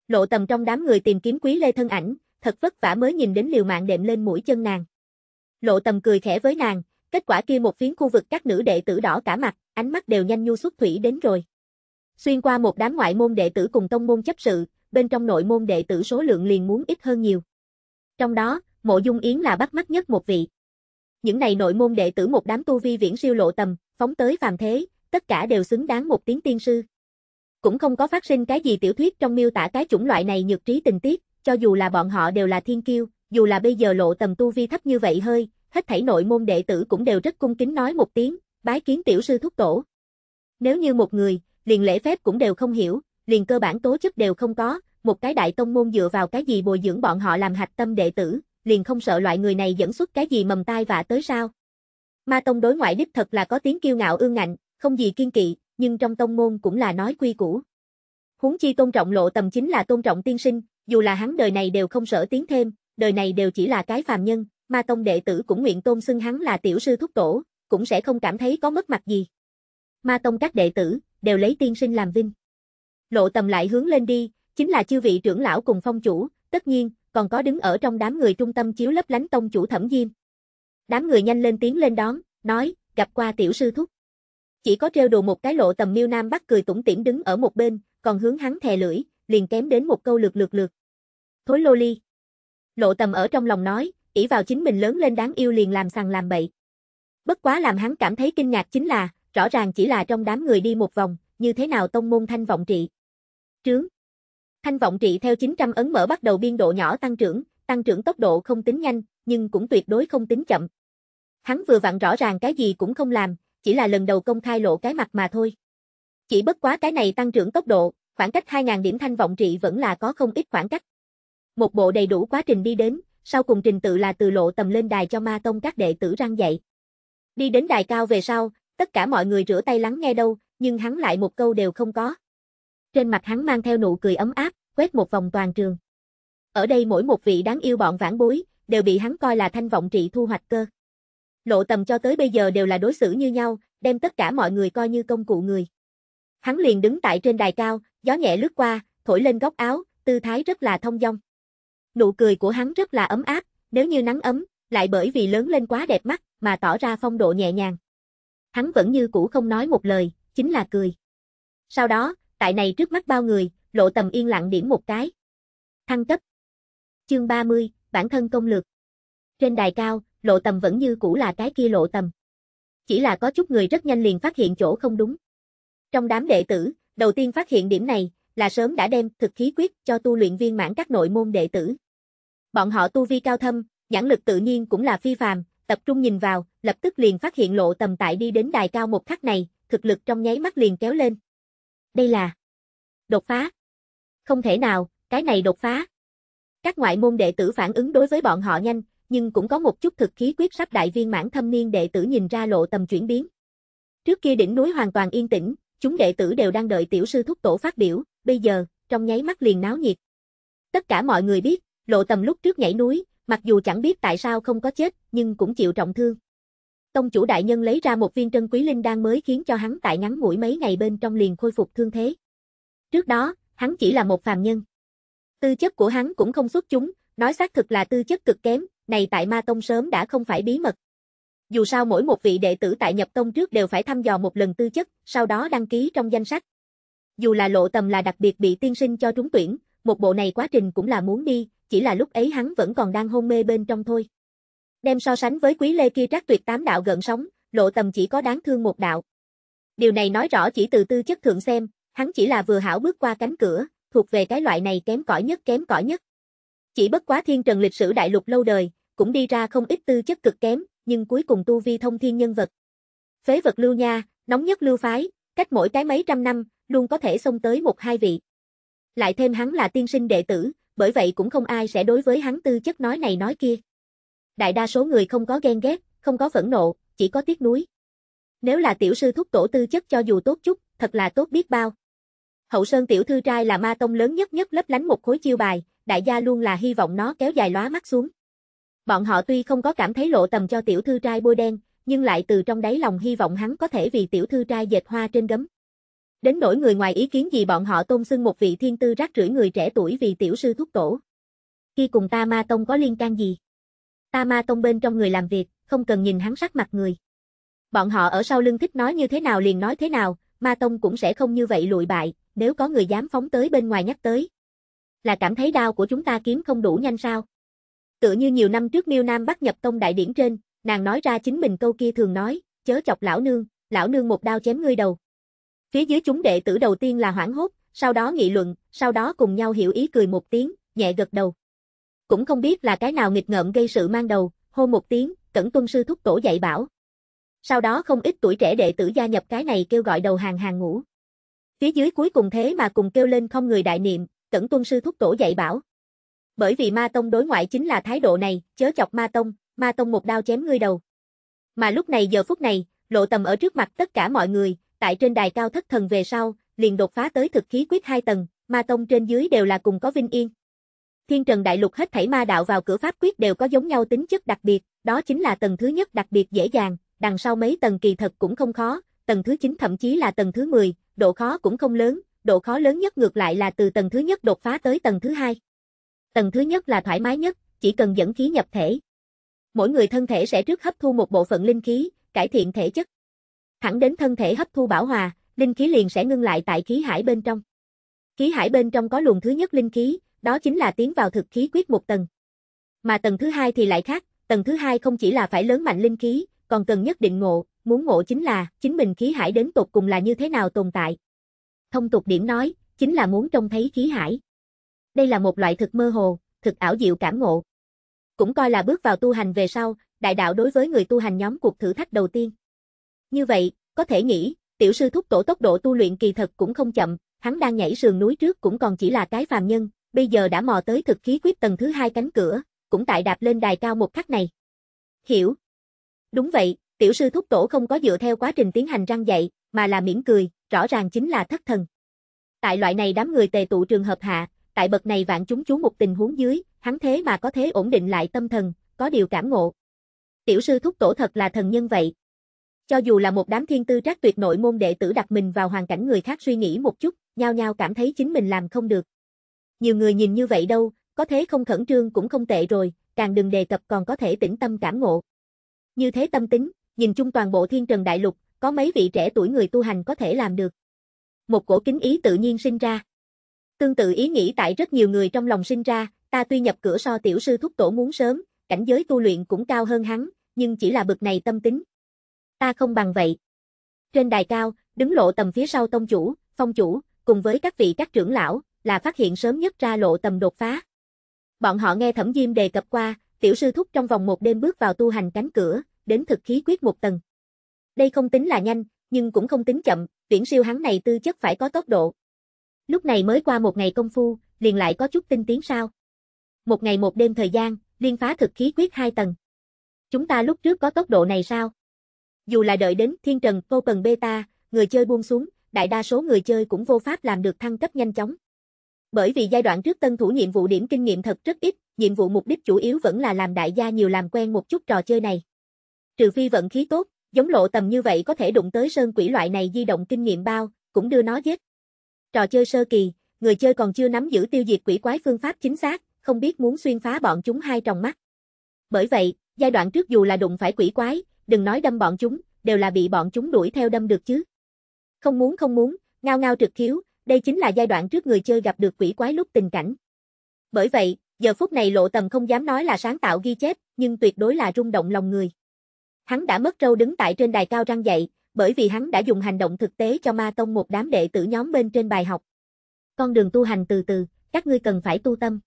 Lộ tầm trong đám người tìm kiếm quý lê thân ảnh, thật vất vả mới nhìn đến liều mạng đệm lên mũi chân nàng. Lộ tầm cười khẽ với nàng, kết quả kia một phiến khu vực các nữ đệ tử đỏ cả mặt, ánh mắt đều nhanh nhu xuất thủy đến rồi. Xuyên qua một đám ngoại môn đệ tử cùng tông môn chấp sự, bên trong nội môn đệ tử số lượng liền muốn ít hơn nhiều. Trong đó, Mộ Dung Yến là bắt mắt nhất một vị. Những này nội môn đệ tử một đám tu vi viễn siêu lộ tầm, phóng tới phàm thế, tất cả đều xứng đáng một tiếng tiên sư. Cũng không có phát sinh cái gì tiểu thuyết trong miêu tả cái chủng loại này nhược trí tình tiết, cho dù là bọn họ đều là thiên kiêu, dù là bây giờ lộ tầm tu vi thấp như vậy hơi, hết thảy nội môn đệ tử cũng đều rất cung kính nói một tiếng, bái kiến tiểu sư thúc tổ. Nếu như một người, liền lễ phép cũng đều không hiểu, liền cơ bản tố chất đều không có, một cái đại tông môn dựa vào cái gì bồi dưỡng bọn họ làm hạch tâm đệ tử, liền không sợ loại người này dẫn xuất cái gì mầm tai vạ tới sao. Ma tông đối ngoại đích thật là có tiếng kiêu ngạo ương ngạnh, không gì kiên kỵ, nhưng trong tông môn cũng là nói quy củ. Huống chi tôn trọng lộ tầm chính là tôn trọng tiên sinh, dù là hắn đời này đều không sợ tiến thêm, đời này đều chỉ là cái phàm nhân, ma tông đệ tử cũng nguyện tôn xưng hắn là tiểu sư thúc tổ, cũng sẽ không cảm thấy có mất mặt gì. Ma tông các đệ tử đều lấy tiên sinh làm vinh. Lộ tầm lại hướng lên đi, chính là chư vị trưởng lão cùng phong chủ, tất nhiên, còn có đứng ở trong đám người trung tâm chiếu lấp lánh tông chủ thẩm diêm. Đám người nhanh lên tiếng lên đón, nói, gặp qua tiểu sư thúc. Chỉ có treo đồ một cái lộ tầm miêu nam bắc cười tủm tỉm đứng ở một bên, còn hướng hắn thè lưỡi, liền kém đến một câu lượt lượt lượt. Thối lô ly. Lộ tầm ở trong lòng nói, ỷ vào chính mình lớn lên đáng yêu liền làm sằng làm bậy. Bất quá làm hắn cảm thấy kinh ngạc chính là, rõ ràng chỉ là trong đám người đi một vòng, như thế nào tông môn thanh vọng trị. Trướng Thanh vọng trị theo 900 ấn mở bắt đầu biên độ nhỏ tăng trưởng, tăng trưởng tốc độ không tính nhanh, nhưng cũng tuyệt đối không tính chậm. Hắn vừa vặn rõ ràng cái gì cũng không làm, chỉ là lần đầu công khai lộ cái mặt mà thôi. Chỉ bất quá cái này tăng trưởng tốc độ, khoảng cách 2.000 điểm thanh vọng trị vẫn là có không ít khoảng cách. Một bộ đầy đủ quá trình đi đến, sau cùng trình tự là từ lộ tầm lên đài cho ma tông các đệ tử răng dạy. Đi đến đài cao về sau, tất cả mọi người rửa tay lắng nghe đâu, nhưng hắn lại một câu đều không có. Trên mặt hắn mang theo nụ cười ấm áp, quét một vòng toàn trường. Ở đây mỗi một vị đáng yêu bọn vãn bối, đều bị hắn coi là thanh vọng trị thu hoạch cơ. Lộ tầm cho tới bây giờ đều là đối xử như nhau, đem tất cả mọi người coi như công cụ người. Hắn liền đứng tại trên đài cao, gió nhẹ lướt qua, thổi lên góc áo, tư thái rất là thông dong. Nụ cười của hắn rất là ấm áp, nếu như nắng ấm, lại bởi vì lớn lên quá đẹp mắt, mà tỏ ra phong độ nhẹ nhàng. Hắn vẫn như cũ không nói một lời, chính là cười. Sau đó, tại này trước mắt bao người, lộ tầm yên lặng điểm một cái. Thăng cấp. Chương 30, bản thân công lược. Trên đài cao, lộ tầm vẫn như cũ là cái kia lộ tầm. Chỉ là có chút người rất nhanh liền phát hiện chỗ không đúng. Trong đám đệ tử, đầu tiên phát hiện điểm này, là sớm đã đem thực khí quyết cho tu luyện viên mãn các nội môn đệ tử. Bọn họ tu vi cao thâm, nhãn lực tự nhiên cũng là phi phàm, tập trung nhìn vào, lập tức liền phát hiện lộ tầm tại đi đến đài cao một khắc này, thực lực trong nháy mắt liền kéo lên. Đây là đột phá. Không thể nào, cái này đột phá. Các ngoại môn đệ tử phản ứng đối với bọn họ nhanh, nhưng cũng có một chút thực khí quyết sắp đại viên mãn thâm niên đệ tử nhìn ra lộ tầm chuyển biến. Trước kia đỉnh núi hoàn toàn yên tĩnh, chúng đệ tử đều đang đợi tiểu sư thúc tổ phát biểu, bây giờ, trong nháy mắt liền náo nhiệt. Tất cả mọi người biết, lộ tầm lúc trước nhảy núi, mặc dù chẳng biết tại sao không có chết, nhưng cũng chịu trọng thương. Tông chủ đại nhân lấy ra một viên trân quý linh đan mới khiến cho hắn tại ngắn ngủi mấy ngày bên trong liền khôi phục thương thế. Trước đó, hắn chỉ là một phàm nhân. Tư chất của hắn cũng không xuất chúng, nói xác thực là tư chất cực kém, này tại Ma Tông sớm đã không phải bí mật. Dù sao mỗi một vị đệ tử tại nhập tông trước đều phải thăm dò một lần tư chất, sau đó đăng ký trong danh sách. Dù là lộ tầm là đặc biệt bị tiên sinh cho trúng tuyển, một bộ này quá trình cũng là muốn đi, chỉ là lúc ấy hắn vẫn còn đang hôn mê bên trong thôi. Đem so sánh với quý lê kia trác tuyệt tám đạo gần sóng, lộ tầm chỉ có đáng thương một đạo. Điều này nói rõ chỉ từ tư chất thượng xem, hắn chỉ là vừa hảo bước qua cánh cửa, thuộc về cái loại này kém cỏi nhất kém cỏi nhất. Chỉ bất quá thiên trần lịch sử đại lục lâu đời, cũng đi ra không ít tư chất cực kém, nhưng cuối cùng tu vi thông thiên nhân vật. Phế vật lưu nha, nóng nhất lưu phái, cách mỗi cái mấy trăm năm, luôn có thể xông tới một hai vị. Lại thêm hắn là tiên sinh đệ tử, bởi vậy cũng không ai sẽ đối với hắn tư chất nói này nói kia đại đa số người không có ghen ghét, không có phẫn nộ, chỉ có tiếc nuối. Nếu là tiểu sư thúc tổ tư chất cho dù tốt chút, thật là tốt biết bao. Hậu Sơn tiểu thư trai là ma tông lớn nhất nhất lấp lánh một khối chiêu bài, đại gia luôn là hy vọng nó kéo dài lóa mắt xuống. Bọn họ tuy không có cảm thấy lộ tầm cho tiểu thư trai bôi đen, nhưng lại từ trong đáy lòng hy vọng hắn có thể vì tiểu thư trai dệt hoa trên gấm. Đến nỗi người ngoài ý kiến gì bọn họ tôn xưng một vị thiên tư rác rưởi người trẻ tuổi vì tiểu sư thúc tổ. Khi cùng ta ma tông có liên can gì? Ta ma tông bên trong người làm việc, không cần nhìn hắn sắc mặt người. Bọn họ ở sau lưng thích nói như thế nào liền nói thế nào, ma tông cũng sẽ không như vậy lụi bại, nếu có người dám phóng tới bên ngoài nhắc tới. Là cảm thấy đau của chúng ta kiếm không đủ nhanh sao? Tựa như nhiều năm trước miêu nam bắt nhập tông đại điển trên, nàng nói ra chính mình câu kia thường nói, chớ chọc lão nương, lão nương một đao chém ngươi đầu. Phía dưới chúng đệ tử đầu tiên là hoảng hốt, sau đó nghị luận, sau đó cùng nhau hiểu ý cười một tiếng, nhẹ gật đầu cũng không biết là cái nào nghịch ngợm gây sự mang đầu, hô một tiếng, cẩn tuân sư thúc tổ dạy bảo. Sau đó không ít tuổi trẻ đệ tử gia nhập cái này kêu gọi đầu hàng hàng ngũ. Phía dưới cuối cùng thế mà cùng kêu lên không người đại niệm, cẩn tuân sư thúc tổ dạy bảo. Bởi vì ma tông đối ngoại chính là thái độ này, chớ chọc ma tông, ma tông một đao chém ngươi đầu. Mà lúc này giờ phút này, lộ tầm ở trước mặt tất cả mọi người, tại trên đài cao thất thần về sau, liền đột phá tới thực khí quyết hai tầng, ma tông trên dưới đều là cùng có vinh yên. Thiên Trần Đại Lục hết thảy ma đạo vào cửa pháp quyết đều có giống nhau tính chất đặc biệt, đó chính là tầng thứ nhất đặc biệt dễ dàng, đằng sau mấy tầng kỳ thật cũng không khó, tầng thứ 9 thậm chí là tầng thứ 10, độ khó cũng không lớn, độ khó lớn nhất ngược lại là từ tầng thứ nhất đột phá tới tầng thứ hai. Tầng thứ nhất là thoải mái nhất, chỉ cần dẫn khí nhập thể. Mỗi người thân thể sẽ trước hấp thu một bộ phận linh khí, cải thiện thể chất. Thẳng đến thân thể hấp thu bảo hòa, linh khí liền sẽ ngưng lại tại khí hải bên trong. Khí hải bên trong có luồng thứ nhất linh khí, đó chính là tiến vào thực khí quyết một tầng. Mà tầng thứ hai thì lại khác, tầng thứ hai không chỉ là phải lớn mạnh linh khí, còn cần nhất định ngộ, muốn ngộ chính là chính mình khí hải đến tột cùng là như thế nào tồn tại. Thông tục điểm nói, chính là muốn trông thấy khí hải. Đây là một loại thực mơ hồ, thực ảo diệu cảm ngộ. Cũng coi là bước vào tu hành về sau, đại đạo đối với người tu hành nhóm cuộc thử thách đầu tiên. Như vậy, có thể nghĩ, tiểu sư thúc tổ tốc độ tu luyện kỳ thật cũng không chậm, hắn đang nhảy sườn núi trước cũng còn chỉ là cái phàm nhân, bây giờ đã mò tới thực khí quyết tầng thứ hai cánh cửa, cũng tại đạp lên đài cao một khắc này. Hiểu. Đúng vậy, tiểu sư thúc tổ không có dựa theo quá trình tiến hành răng dạy, mà là mỉm cười, rõ ràng chính là thất thần. Tại loại này đám người tề tụ trường hợp hạ, tại bậc này vạn chúng chú một tình huống dưới, hắn thế mà có thế ổn định lại tâm thần, có điều cảm ngộ. Tiểu sư thúc tổ thật là thần nhân vậy. Cho dù là một đám thiên tư trác tuyệt nội môn đệ tử đặt mình vào hoàn cảnh người khác suy nghĩ một chút, nhao nhao cảm thấy chính mình làm không được nhiều người nhìn như vậy đâu, có thế không khẩn trương cũng không tệ rồi, càng đừng đề cập còn có thể tĩnh tâm cảm ngộ. Như thế tâm tính, nhìn chung toàn bộ thiên trần đại lục, có mấy vị trẻ tuổi người tu hành có thể làm được. Một cổ kính ý tự nhiên sinh ra. Tương tự ý nghĩ tại rất nhiều người trong lòng sinh ra, ta tuy nhập cửa so tiểu sư thúc tổ muốn sớm, cảnh giới tu luyện cũng cao hơn hắn, nhưng chỉ là bực này tâm tính. Ta không bằng vậy. Trên đài cao, đứng lộ tầm phía sau tông chủ, phong chủ, cùng với các vị các trưởng lão, là phát hiện sớm nhất ra lộ tầm đột phá. Bọn họ nghe Thẩm Diêm đề cập qua, tiểu sư thúc trong vòng một đêm bước vào tu hành cánh cửa, đến thực khí quyết một tầng. Đây không tính là nhanh, nhưng cũng không tính chậm, viễn siêu hắn này tư chất phải có tốc độ. Lúc này mới qua một ngày công phu, liền lại có chút tinh tiến sao. Một ngày một đêm thời gian, liên phá thực khí quyết hai tầng. Chúng ta lúc trước có tốc độ này sao? Dù là đợi đến thiên trần cô cần beta, người chơi buông xuống, đại đa số người chơi cũng vô pháp làm được thăng cấp nhanh chóng. Bởi vì giai đoạn trước tân thủ nhiệm vụ điểm kinh nghiệm thật rất ít, nhiệm vụ mục đích chủ yếu vẫn là làm đại gia nhiều làm quen một chút trò chơi này. Trừ phi vận khí tốt, giống lộ tầm như vậy có thể đụng tới sơn quỷ loại này di động kinh nghiệm bao, cũng đưa nó giết. Trò chơi sơ kỳ, người chơi còn chưa nắm giữ tiêu diệt quỷ quái phương pháp chính xác, không biết muốn xuyên phá bọn chúng hai trong mắt. Bởi vậy, giai đoạn trước dù là đụng phải quỷ quái, đừng nói đâm bọn chúng, đều là bị bọn chúng đuổi theo đâm được chứ. Không muốn không muốn, ngao ngao trực khiếu, đây chính là giai đoạn trước người chơi gặp được quỷ quái lúc tình cảnh. Bởi vậy, giờ phút này lộ tầm không dám nói là sáng tạo ghi chép, nhưng tuyệt đối là rung động lòng người. Hắn đã mất trâu đứng tại trên đài cao răng dậy, bởi vì hắn đã dùng hành động thực tế cho ma tông một đám đệ tử nhóm bên trên bài học. Con đường tu hành từ từ, các ngươi cần phải tu tâm.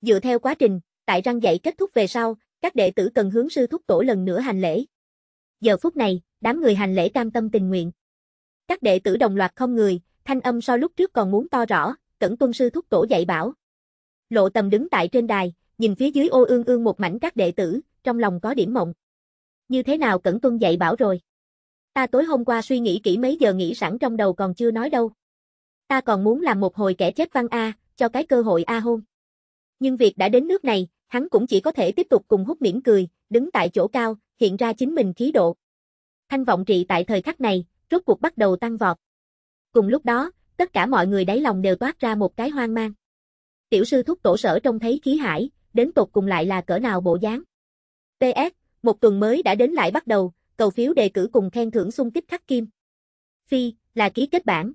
Dựa theo quá trình, tại răng dạy kết thúc về sau, các đệ tử cần hướng sư thúc tổ lần nữa hành lễ. Giờ phút này, đám người hành lễ cam tâm tình nguyện. Các đệ tử đồng loạt không người, thanh âm so lúc trước còn muốn to rõ, cẩn tuân sư thúc tổ dạy bảo. Lộ tầm đứng tại trên đài, nhìn phía dưới ô ương ương một mảnh các đệ tử, trong lòng có điểm mộng. Như thế nào cẩn tuân dạy bảo rồi? Ta tối hôm qua suy nghĩ kỹ mấy giờ nghĩ sẵn trong đầu còn chưa nói đâu. Ta còn muốn làm một hồi kẻ chết văn A, cho cái cơ hội A hôn. Nhưng việc đã đến nước này, hắn cũng chỉ có thể tiếp tục cùng hút miễn cười, đứng tại chỗ cao, hiện ra chính mình khí độ. Thanh vọng trị tại thời khắc này, rốt cuộc bắt đầu tăng vọt. Cùng lúc đó, tất cả mọi người đáy lòng đều toát ra một cái hoang mang. Tiểu sư thúc tổ sở trông thấy khí hải, đến tột cùng lại là cỡ nào bộ dáng. PS, một tuần mới đã đến lại bắt đầu, cầu phiếu đề cử cùng khen thưởng xung kích khắc kim. Phi, là ký kết bản.